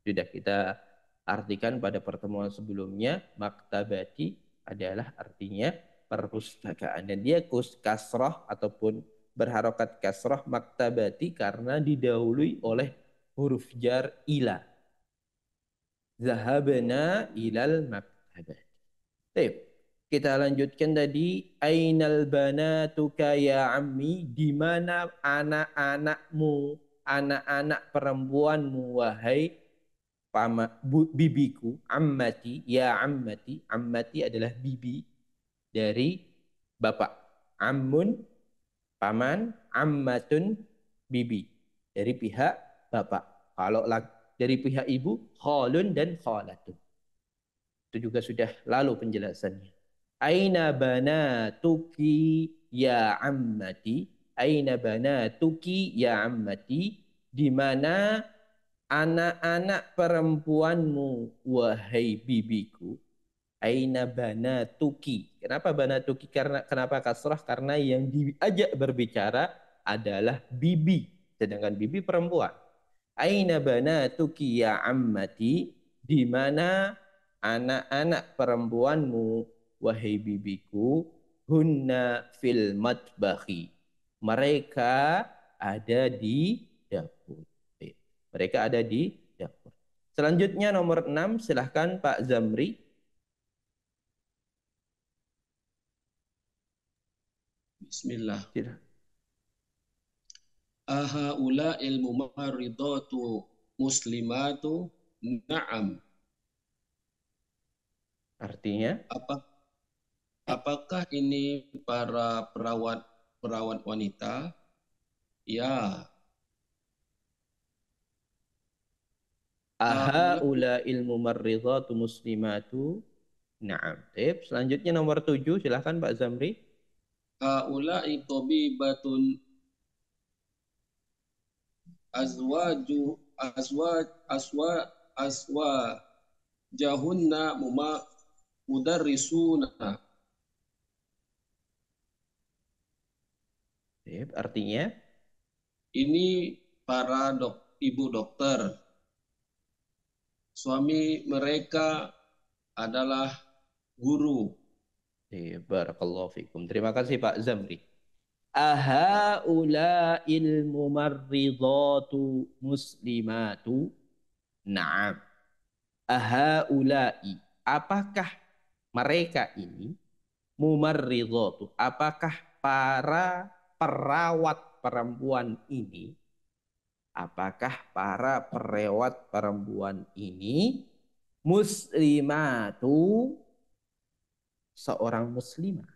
sudah kita artikan pada pertemuan sebelumnya maktabati adalah artinya perpustakaan dan dia kus kasroh ataupun berharokat kasroh maktabati karena didahului oleh huruf jar ila zahabna ilal maktabati Taip. kita lanjutkan tadi ainal banatuka ya ammi di mana anak-anakmu anak-anak perempuanmu wahai pama, bu, bibiku, ammati, ya ammati. Ammati adalah bibi dari bapak. Ammun, paman, ammatun, bibi. Dari pihak bapak. Kalau dari pihak ibu, khalun dan khalatun. Itu juga sudah lalu penjelasannya. Aina banatuki ya ammati. Aina banatuki ya ammati. Di mana anak-anak perempuanmu wahai bibiku aina tuki. kenapa banatuki karena kenapa kasrah karena yang diajak berbicara adalah bibi sedangkan bibi perempuan aina tuki ya ammati di mana anak-anak perempuanmu wahai bibiku hunna fil matbahi mereka ada di dapur mereka ada di dapur. Selanjutnya nomor 6 silahkan Pak Zamri. Bismillah. Tidak. Ahaula ilmu maridatu muslimatu na'am. Artinya? Apa? Apakah ini para perawat perawat wanita? Ya, Aha, ula ilmu marridhatu muslimatu. Naam. Tip. Selanjutnya nomor tujuh. Silahkan Pak Zamri. Aula batun azwaju aswa aswa aswa jahunna muma mudarrisuna. Tip. Artinya? Ini para dok, ibu dokter suami mereka adalah guru. Iya, barakallahu fikum. Terima kasih Pak Zamri. Aha Ahaula'il mumarridatu muslimatu? Naam. ulai. Apakah mereka ini mumarridatu? Apakah para perawat perempuan ini apakah para perewat perempuan ini muslimatu seorang muslimah?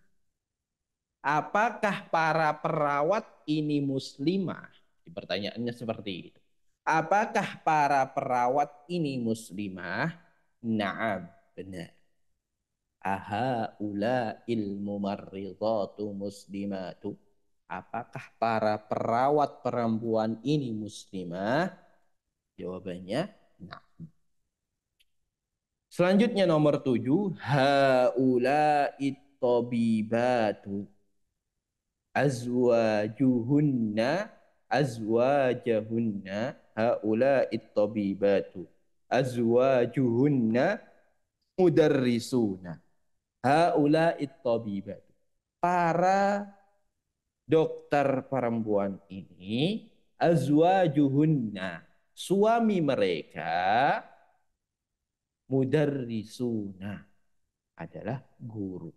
Apakah para perawat ini muslimah? Pertanyaannya seperti itu. Apakah para perawat ini muslimah? Naam, benar. Aha ula ilmu marridatu muslimatu. Apakah para perawat perempuan ini muslimah? Jawabannya, nah. Selanjutnya nomor tujuh, haula itabibatu azwajuhunna azwajahunna haula itabibatu azwajuhunna mudarrisuna haula itabibatu para dokter perempuan ini azwajuhunna suami mereka mudarrisuna adalah guru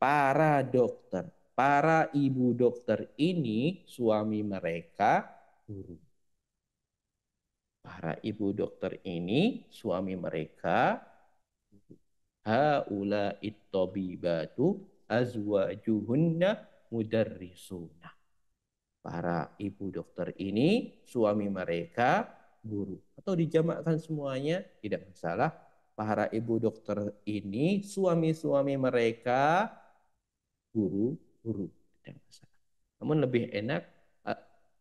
para dokter para ibu dokter ini suami mereka guru para ibu dokter ini suami mereka haula it-tabibatu azwajuhunna mudarrisuna. Para ibu dokter ini suami mereka guru atau dijamakkan semuanya tidak masalah. Para ibu dokter ini suami-suami mereka guru-guru tidak masalah. Namun lebih enak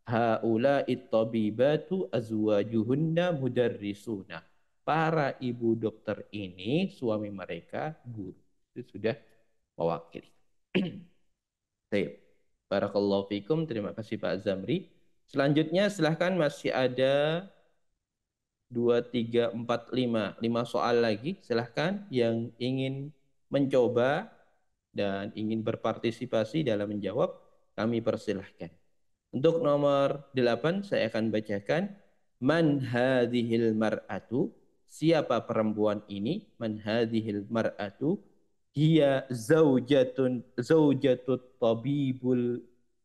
haula ittabibatu azwajuhunna mudarrisuna. Para ibu dokter ini suami mereka guru. Itu sudah mewakili. Baik. Barakallahu fikum. Terima kasih Pak Zamri. Selanjutnya silahkan masih ada 2, 3, 4, 5. 5 soal lagi. Silahkan yang ingin mencoba dan ingin berpartisipasi dalam menjawab, kami persilahkan. Untuk nomor 8 saya akan bacakan. Man hadihil mar'atu. Siapa perempuan ini? Man hadihil mar'atu hiya zaujatun zaujatut tabibul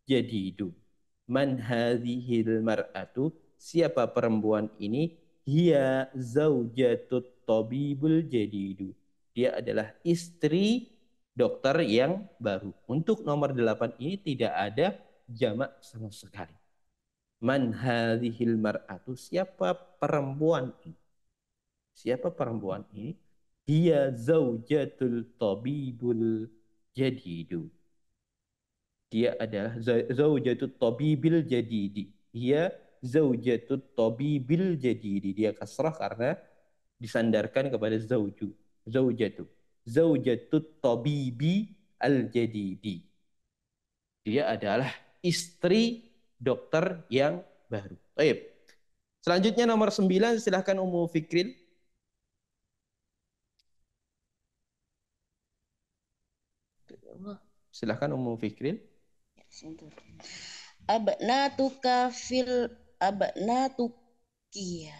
jadidu. Man hadhil mar'atu? Siapa perempuan ini? Hiya zaujatut tabibul jadidu. Dia adalah istri dokter yang baru. Untuk nomor 8 ini tidak ada jamak sama sekali. Man hadhil mar'atu? Siapa perempuan ini? Siapa perempuan ini? Dia zaujatul tabibul jadidu. Dia adalah zaujatul tabibil jadidi. Dia zaujatul tabibil jadidi. Dia kasrah karena disandarkan kepada zauju. Zaujatul Zaujatul tabibi al-jadidi. Dia adalah istri dokter yang baru. Baik. Selanjutnya nomor 9 silahkan Umu Fikrin. Silahkan Ummu Fikrin. tuka fil abna tuki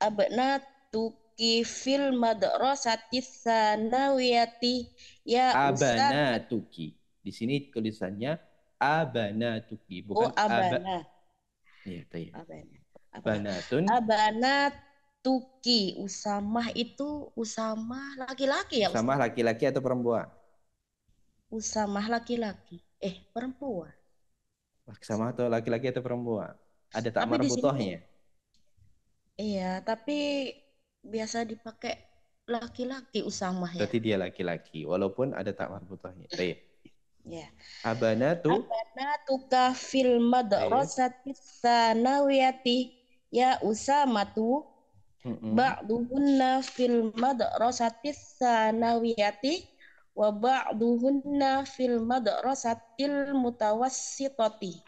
abnatuki. tuki fil madrasati sanawiyati ya abnatuki. Di sini tulisannya tuki oh, bukan oh, abana. Aba... Ya, ya. Abana. Abana. tun abana Tuki Usamah itu Usamah laki-laki ya Usamah laki-laki atau perempuan Usamah laki-laki. Eh, perempuan. Usamah atau laki-laki atau perempuan? Ada tak butuhnya. Iya, tapi biasa dipakai laki-laki Usamah ya. Berarti dia laki-laki, walaupun ada tak butuhnya. Iya. Ya. Abana tu Abana tuka fil madrasati sanawiyati ya Usama tu mm -mm. ba'duhunna fil madrasati sanawiyati wa ba'duhunna fil madrasatil mutawassitati.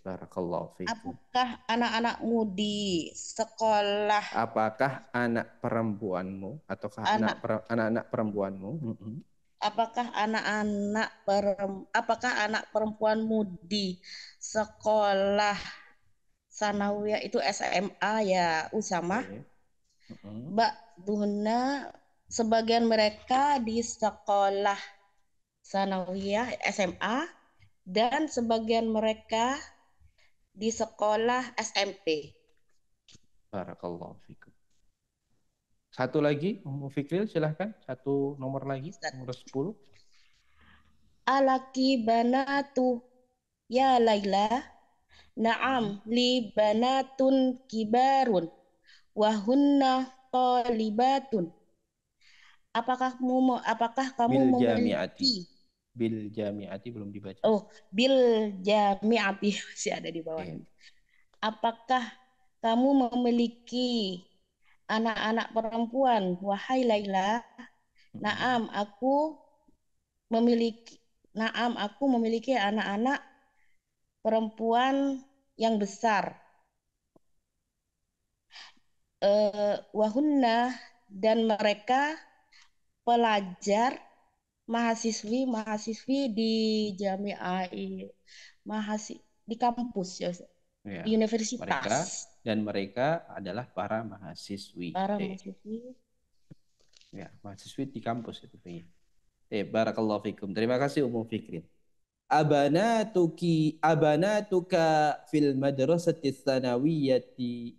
barakallahu Apakah anak-anakmu di sekolah? Apakah anak perempuanmu ataukah anak anak-anak perempuanmu? Apakah anak-anak perem, apakah anak perempuanmu di sekolah sanawiyah itu SMA ya Usama? Okay. Mm sebagian mereka di sekolah sanawiyah SMA dan sebagian mereka di sekolah SMP. Barakallahu fikum. Satu lagi, Ummu Fikril silahkan. Satu nomor lagi, nomor 10. Alaki banatu ya Laila. Naam li banatun kibarun. Wahunna talibatun apakah kamu apakah kamu bil memiliki jamiati. bil jamiati belum dibaca oh bil jamiati masih ada di bawah yeah. apakah kamu memiliki anak-anak perempuan wahai Laila Naam aku memiliki Naam aku memiliki anak-anak perempuan yang besar. Eh, wahunna dan mereka pelajar mahasiswi mahasiswi di Jami'ai mahasi di kampus ya ya. di universitas mereka, dan mereka adalah para mahasiswi para eh. mahasiswi ya mahasiswi di kampus itu ya. eh barakallahu fikum terima kasih umum fikrin abanatuki abanatuka fil madrasati tsanawiyati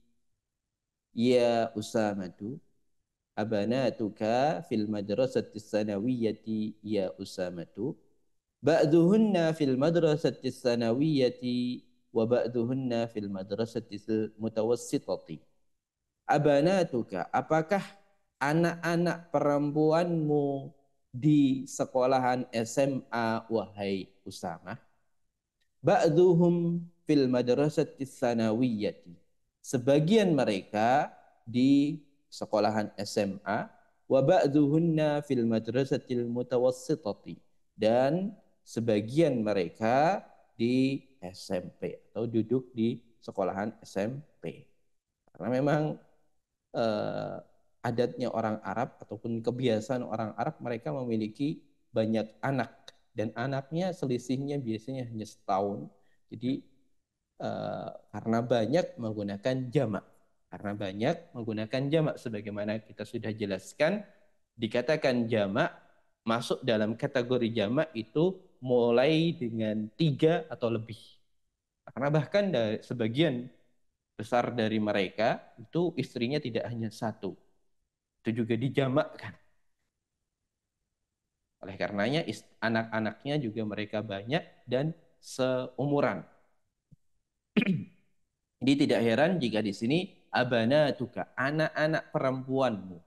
ya usamatu abanatuka fil madrasati sanawiyyati ya usamatu ba'duhunna fil madrasati sanawiyyati wa ba'duhunna fil madrasati mutawassitati abanatuka apakah anak-anak perempuanmu di sekolahan SMA wahai Usama ba'duhum fil madrasati sanawiyyati sebagian mereka di sekolahan SMA wa ba'dhuhunna fil madrasatil mutawassitati dan sebagian mereka di SMP atau duduk di sekolahan SMP. Karena memang eh, adatnya orang Arab ataupun kebiasaan orang Arab mereka memiliki banyak anak dan anaknya selisihnya biasanya hanya setahun. Jadi eh, karena banyak menggunakan jamak. Karena banyak menggunakan jamak sebagaimana kita sudah jelaskan, dikatakan jamak masuk dalam kategori jamak itu mulai dengan tiga atau lebih. Karena bahkan dari sebagian besar dari mereka itu istrinya tidak hanya satu. Itu juga dijamakkan. Oleh karenanya anak-anaknya juga mereka banyak dan seumuran. Jadi tidak heran jika di sini abanatuka, anak-anak perempuanmu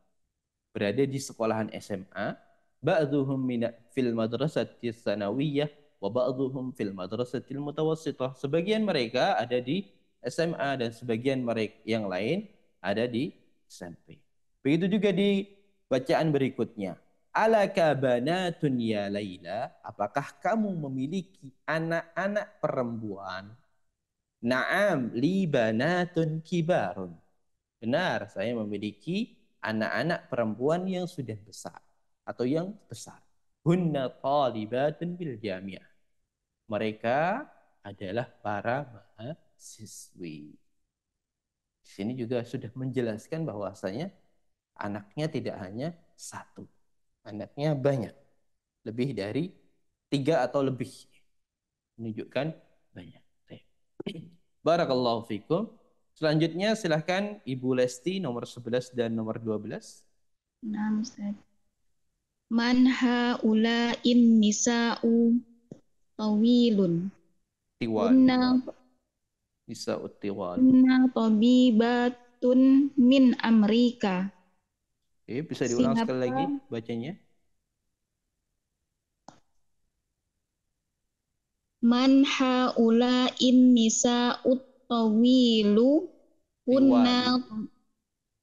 berada di sekolahan SMA, ba'dhuhum min fil madrasati sanawiyah wa ba'dhuhum fil madrasati mutawassithah. Sebagian mereka ada di SMA dan sebagian mereka yang lain ada di SMP. Begitu juga di bacaan berikutnya. Alaka banatun ya Laila, apakah kamu memiliki anak-anak perempuan? Naam libanatun kibarun. Benar, saya memiliki anak-anak perempuan yang sudah besar atau yang besar. Hunna talibatun bil jamiah. Mereka adalah para mahasiswi. Di sini juga sudah menjelaskan bahwasanya anaknya tidak hanya satu. Anaknya banyak. Lebih dari tiga atau lebih. Menunjukkan Barakallahu fikum. Selanjutnya silahkan Ibu Lesti nomor 11 dan nomor 12. Nah, Man haula in nisa'u tawilun. Tiwal. Nisa nisa'u tiwal. Tobi tabibatun min Amerika. Eh, bisa diulang Singapura, sekali lagi bacanya. man haula in nisa utawilu kunna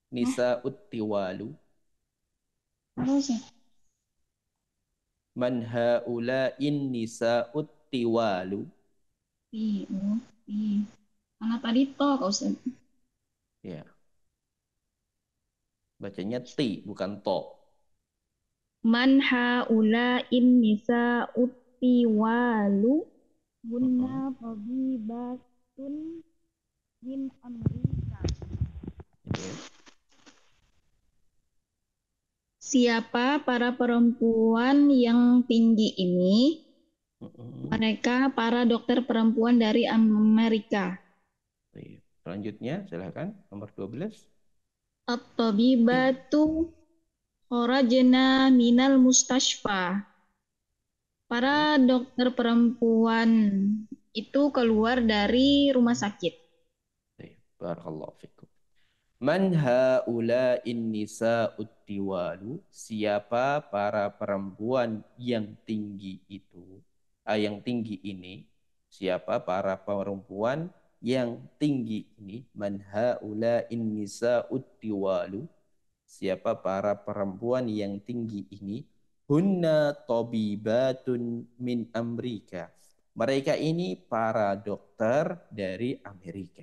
nisa utiwalu man haula in nisa utiwalu iya. Mana tadi to kau Ustaz. Ya. Bacanya ti bukan to. Man haula in nisa utiwalu Bunna Fobi Batun Min Amerika. Siapa para perempuan yang tinggi ini? Mereka para dokter perempuan dari Amerika. Selanjutnya silahkan nomor 12. At-tabibatu kharajna minal mustashfa. Para dokter perempuan itu keluar dari rumah sakit. Barakallahu fikum. Man haula nisa'ud utiwalu Siapa para perempuan yang tinggi itu? Ah, yang tinggi ini? Siapa para perempuan yang tinggi ini? Man ula inisa utiwalu Siapa para perempuan yang tinggi ini? hunna tabibatun min Amerika. Mereka ini para dokter dari Amerika.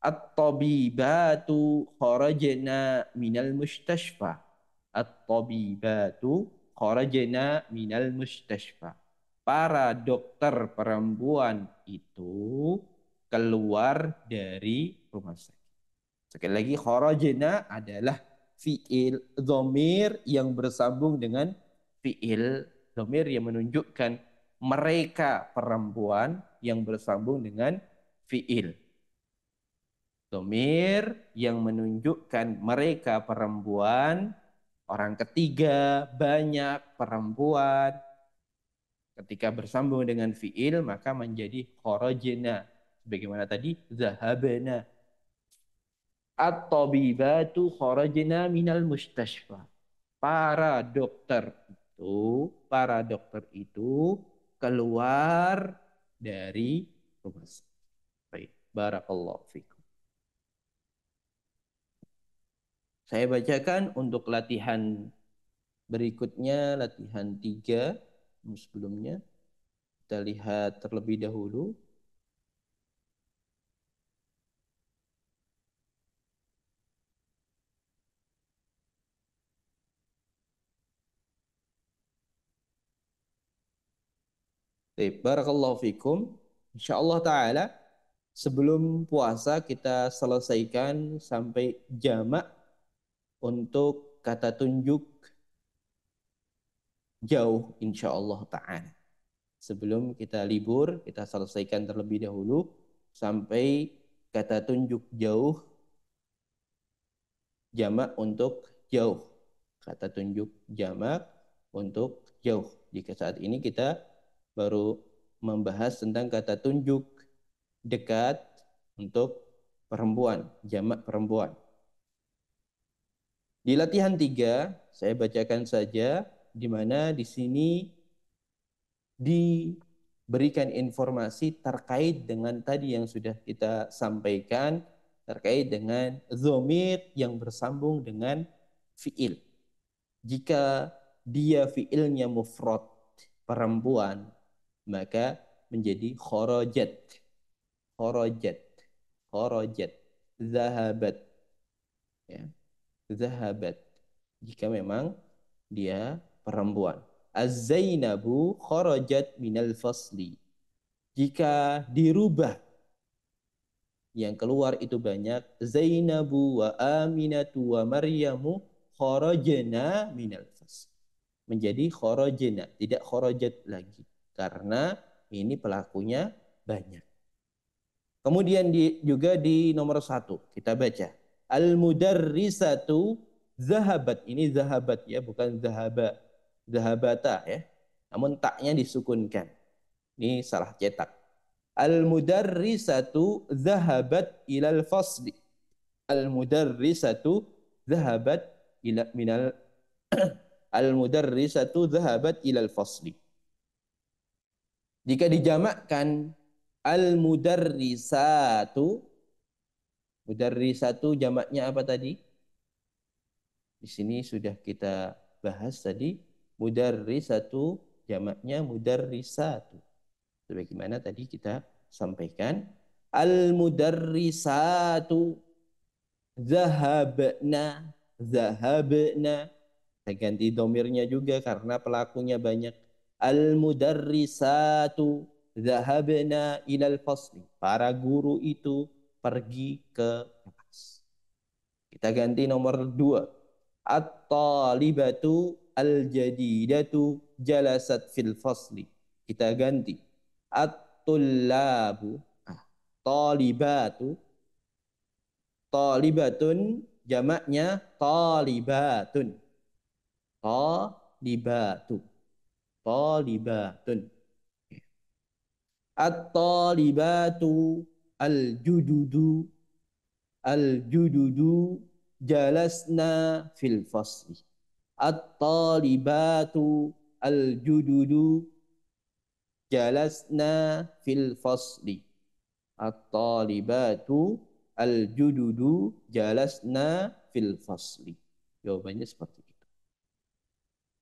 At-tabibatu kharajna minal mustashfa. At-tabibatu kharajna minal mustashfa. Para dokter perempuan itu keluar dari rumah sakit. Sekali lagi kharajna adalah fiil domir yang bersambung dengan fiil domir yang menunjukkan mereka perempuan yang bersambung dengan fiil. Domir yang menunjukkan mereka perempuan, orang ketiga, banyak perempuan. Ketika bersambung dengan fiil maka menjadi khorojena. Sebagaimana tadi, zahabena. At-tabibatu kharajna minal mustashfa. Para dokter itu, para dokter itu keluar dari rumah sakit. Baik, barakallahu fikum. Saya bacakan untuk latihan berikutnya, latihan tiga sebelumnya. Kita lihat terlebih dahulu. Barakallahu fikum. Insyaallah taala sebelum puasa kita selesaikan sampai jamak untuk kata tunjuk jauh insyaallah taala. Sebelum kita libur, kita selesaikan terlebih dahulu sampai kata tunjuk jauh jamak untuk jauh. Kata tunjuk jamak untuk jauh. Jika saat ini kita baru membahas tentang kata tunjuk dekat untuk perempuan, jamak perempuan. Di latihan tiga, saya bacakan saja di mana di sini diberikan informasi terkait dengan tadi yang sudah kita sampaikan terkait dengan zomit yang bersambung dengan fi'il. Jika dia fi'ilnya mufrod perempuan maka menjadi khorojat khorojat khorojat zahabat ya zahabat jika memang dia perempuan az-zainabu kharajat minal fasli jika dirubah yang keluar itu banyak Zainabu wa Aminatu wa Maryamu kharajna minal fasli menjadi kharajna tidak kharajat lagi karena ini pelakunya banyak. Kemudian di, juga di nomor satu kita baca al-mudarrisatu zahabat ini zahabat ya bukan zahaba zahabata ya namun taknya disukunkan ini salah cetak al-mudarrisatu zahabat ilal fasli al-mudarrisatu zahabat ila minal al-mudarrisatu zahabat ilal fasli jika dijamakkan al-mudarrisatu mudarrisatu jamaknya apa tadi? Di sini sudah kita bahas tadi mudarrisatu jamaknya mudarrisatu. Sebagaimana tadi kita sampaikan al-mudarrisatu zahabna zahabna saya ganti domirnya juga karena pelakunya banyak Al-mudarrisatu zahabna ilal fasli. Para guru itu pergi ke kelas. Kita ganti nomor dua. At-talibatu al-jadidatu jalasat fil fasli. Kita ganti. At-tullabu. Ah, talibatu. Talibatun jamaknya talibatun. Talibatu talibatun. At-talibatu al-jududu al-jududu jalasna fil fasli. At-talibatu al-jududu jalasna fil fasli. At-talibatu al-jududu jalasna fil fasli. Jawabannya seperti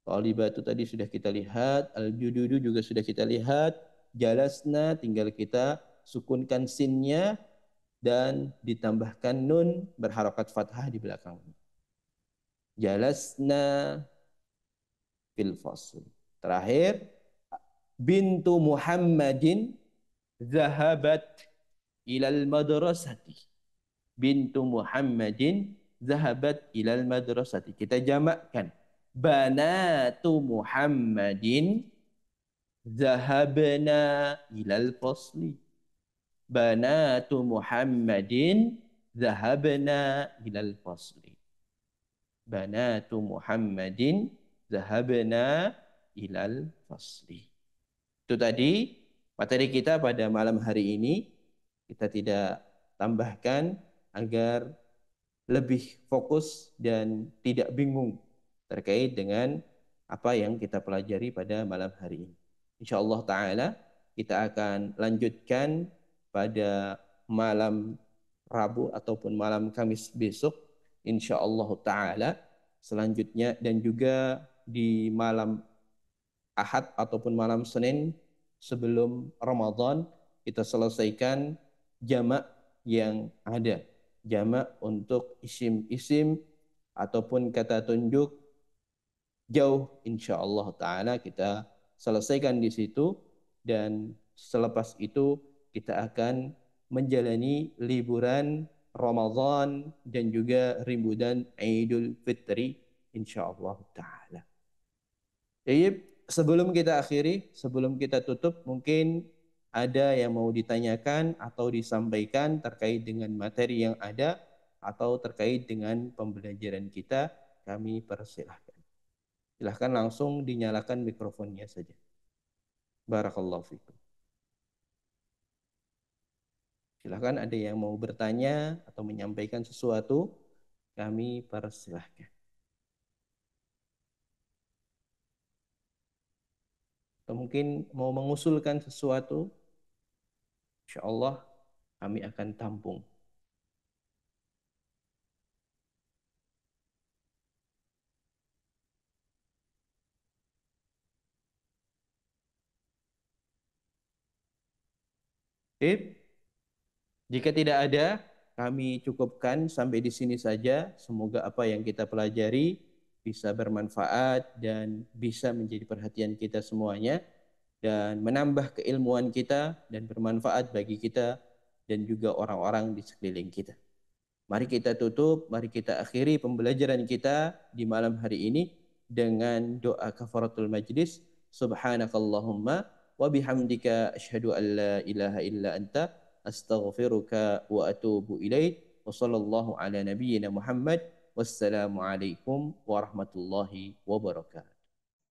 Talibatu tadi sudah kita lihat, al-jududu juga sudah kita lihat, jalasna tinggal kita sukunkan sinnya dan ditambahkan nun berharokat fathah di belakangnya. Jalasna fil fasl. Terakhir, bintu Muhammadin zahabat ilal madrasati. Bintu Muhammadin zahabat ilal madrasati. Kita jamakkan banatu Muhammadin zahabna ilal fasli banatu Muhammadin zahabna ilal fasli banatu Muhammadin zahabna ilal fasli itu tadi materi kita pada malam hari ini kita tidak tambahkan agar lebih fokus dan tidak bingung terkait dengan apa yang kita pelajari pada malam hari ini. Insyaallah Ta'ala kita akan lanjutkan pada malam Rabu ataupun malam Kamis besok insyaallah Ta'ala selanjutnya dan juga di malam Ahad ataupun malam Senin sebelum Ramadan kita selesaikan jamak yang ada. Jamak untuk isim-isim ataupun kata tunjuk jauh insya Allah Ta'ala kita selesaikan di situ dan selepas itu kita akan menjalani liburan Ramadan dan juga ribudan Idul Fitri insya Allah Ta'ala. Jadi sebelum kita akhiri, sebelum kita tutup mungkin ada yang mau ditanyakan atau disampaikan terkait dengan materi yang ada atau terkait dengan pembelajaran kita, kami persilahkan silahkan langsung dinyalakan mikrofonnya saja. Barakallahu fikum. Silahkan ada yang mau bertanya atau menyampaikan sesuatu, kami persilahkan. Atau mungkin mau mengusulkan sesuatu, insya Allah kami akan tampung. Jika tidak ada, kami cukupkan sampai di sini saja. Semoga apa yang kita pelajari bisa bermanfaat dan bisa menjadi perhatian kita semuanya dan menambah keilmuan kita dan bermanfaat bagi kita dan juga orang-orang di sekeliling kita. Mari kita tutup, mari kita akhiri pembelajaran kita di malam hari ini dengan doa kafaratul majlis. Subhanakallahumma wa bihamdika asyhadu an la ilaha illa anta astaghfiruka wa atubu ilaik wa sallallahu ala nabiyyina Muhammad wassalamu alaikum warahmatullahi wabarakatuh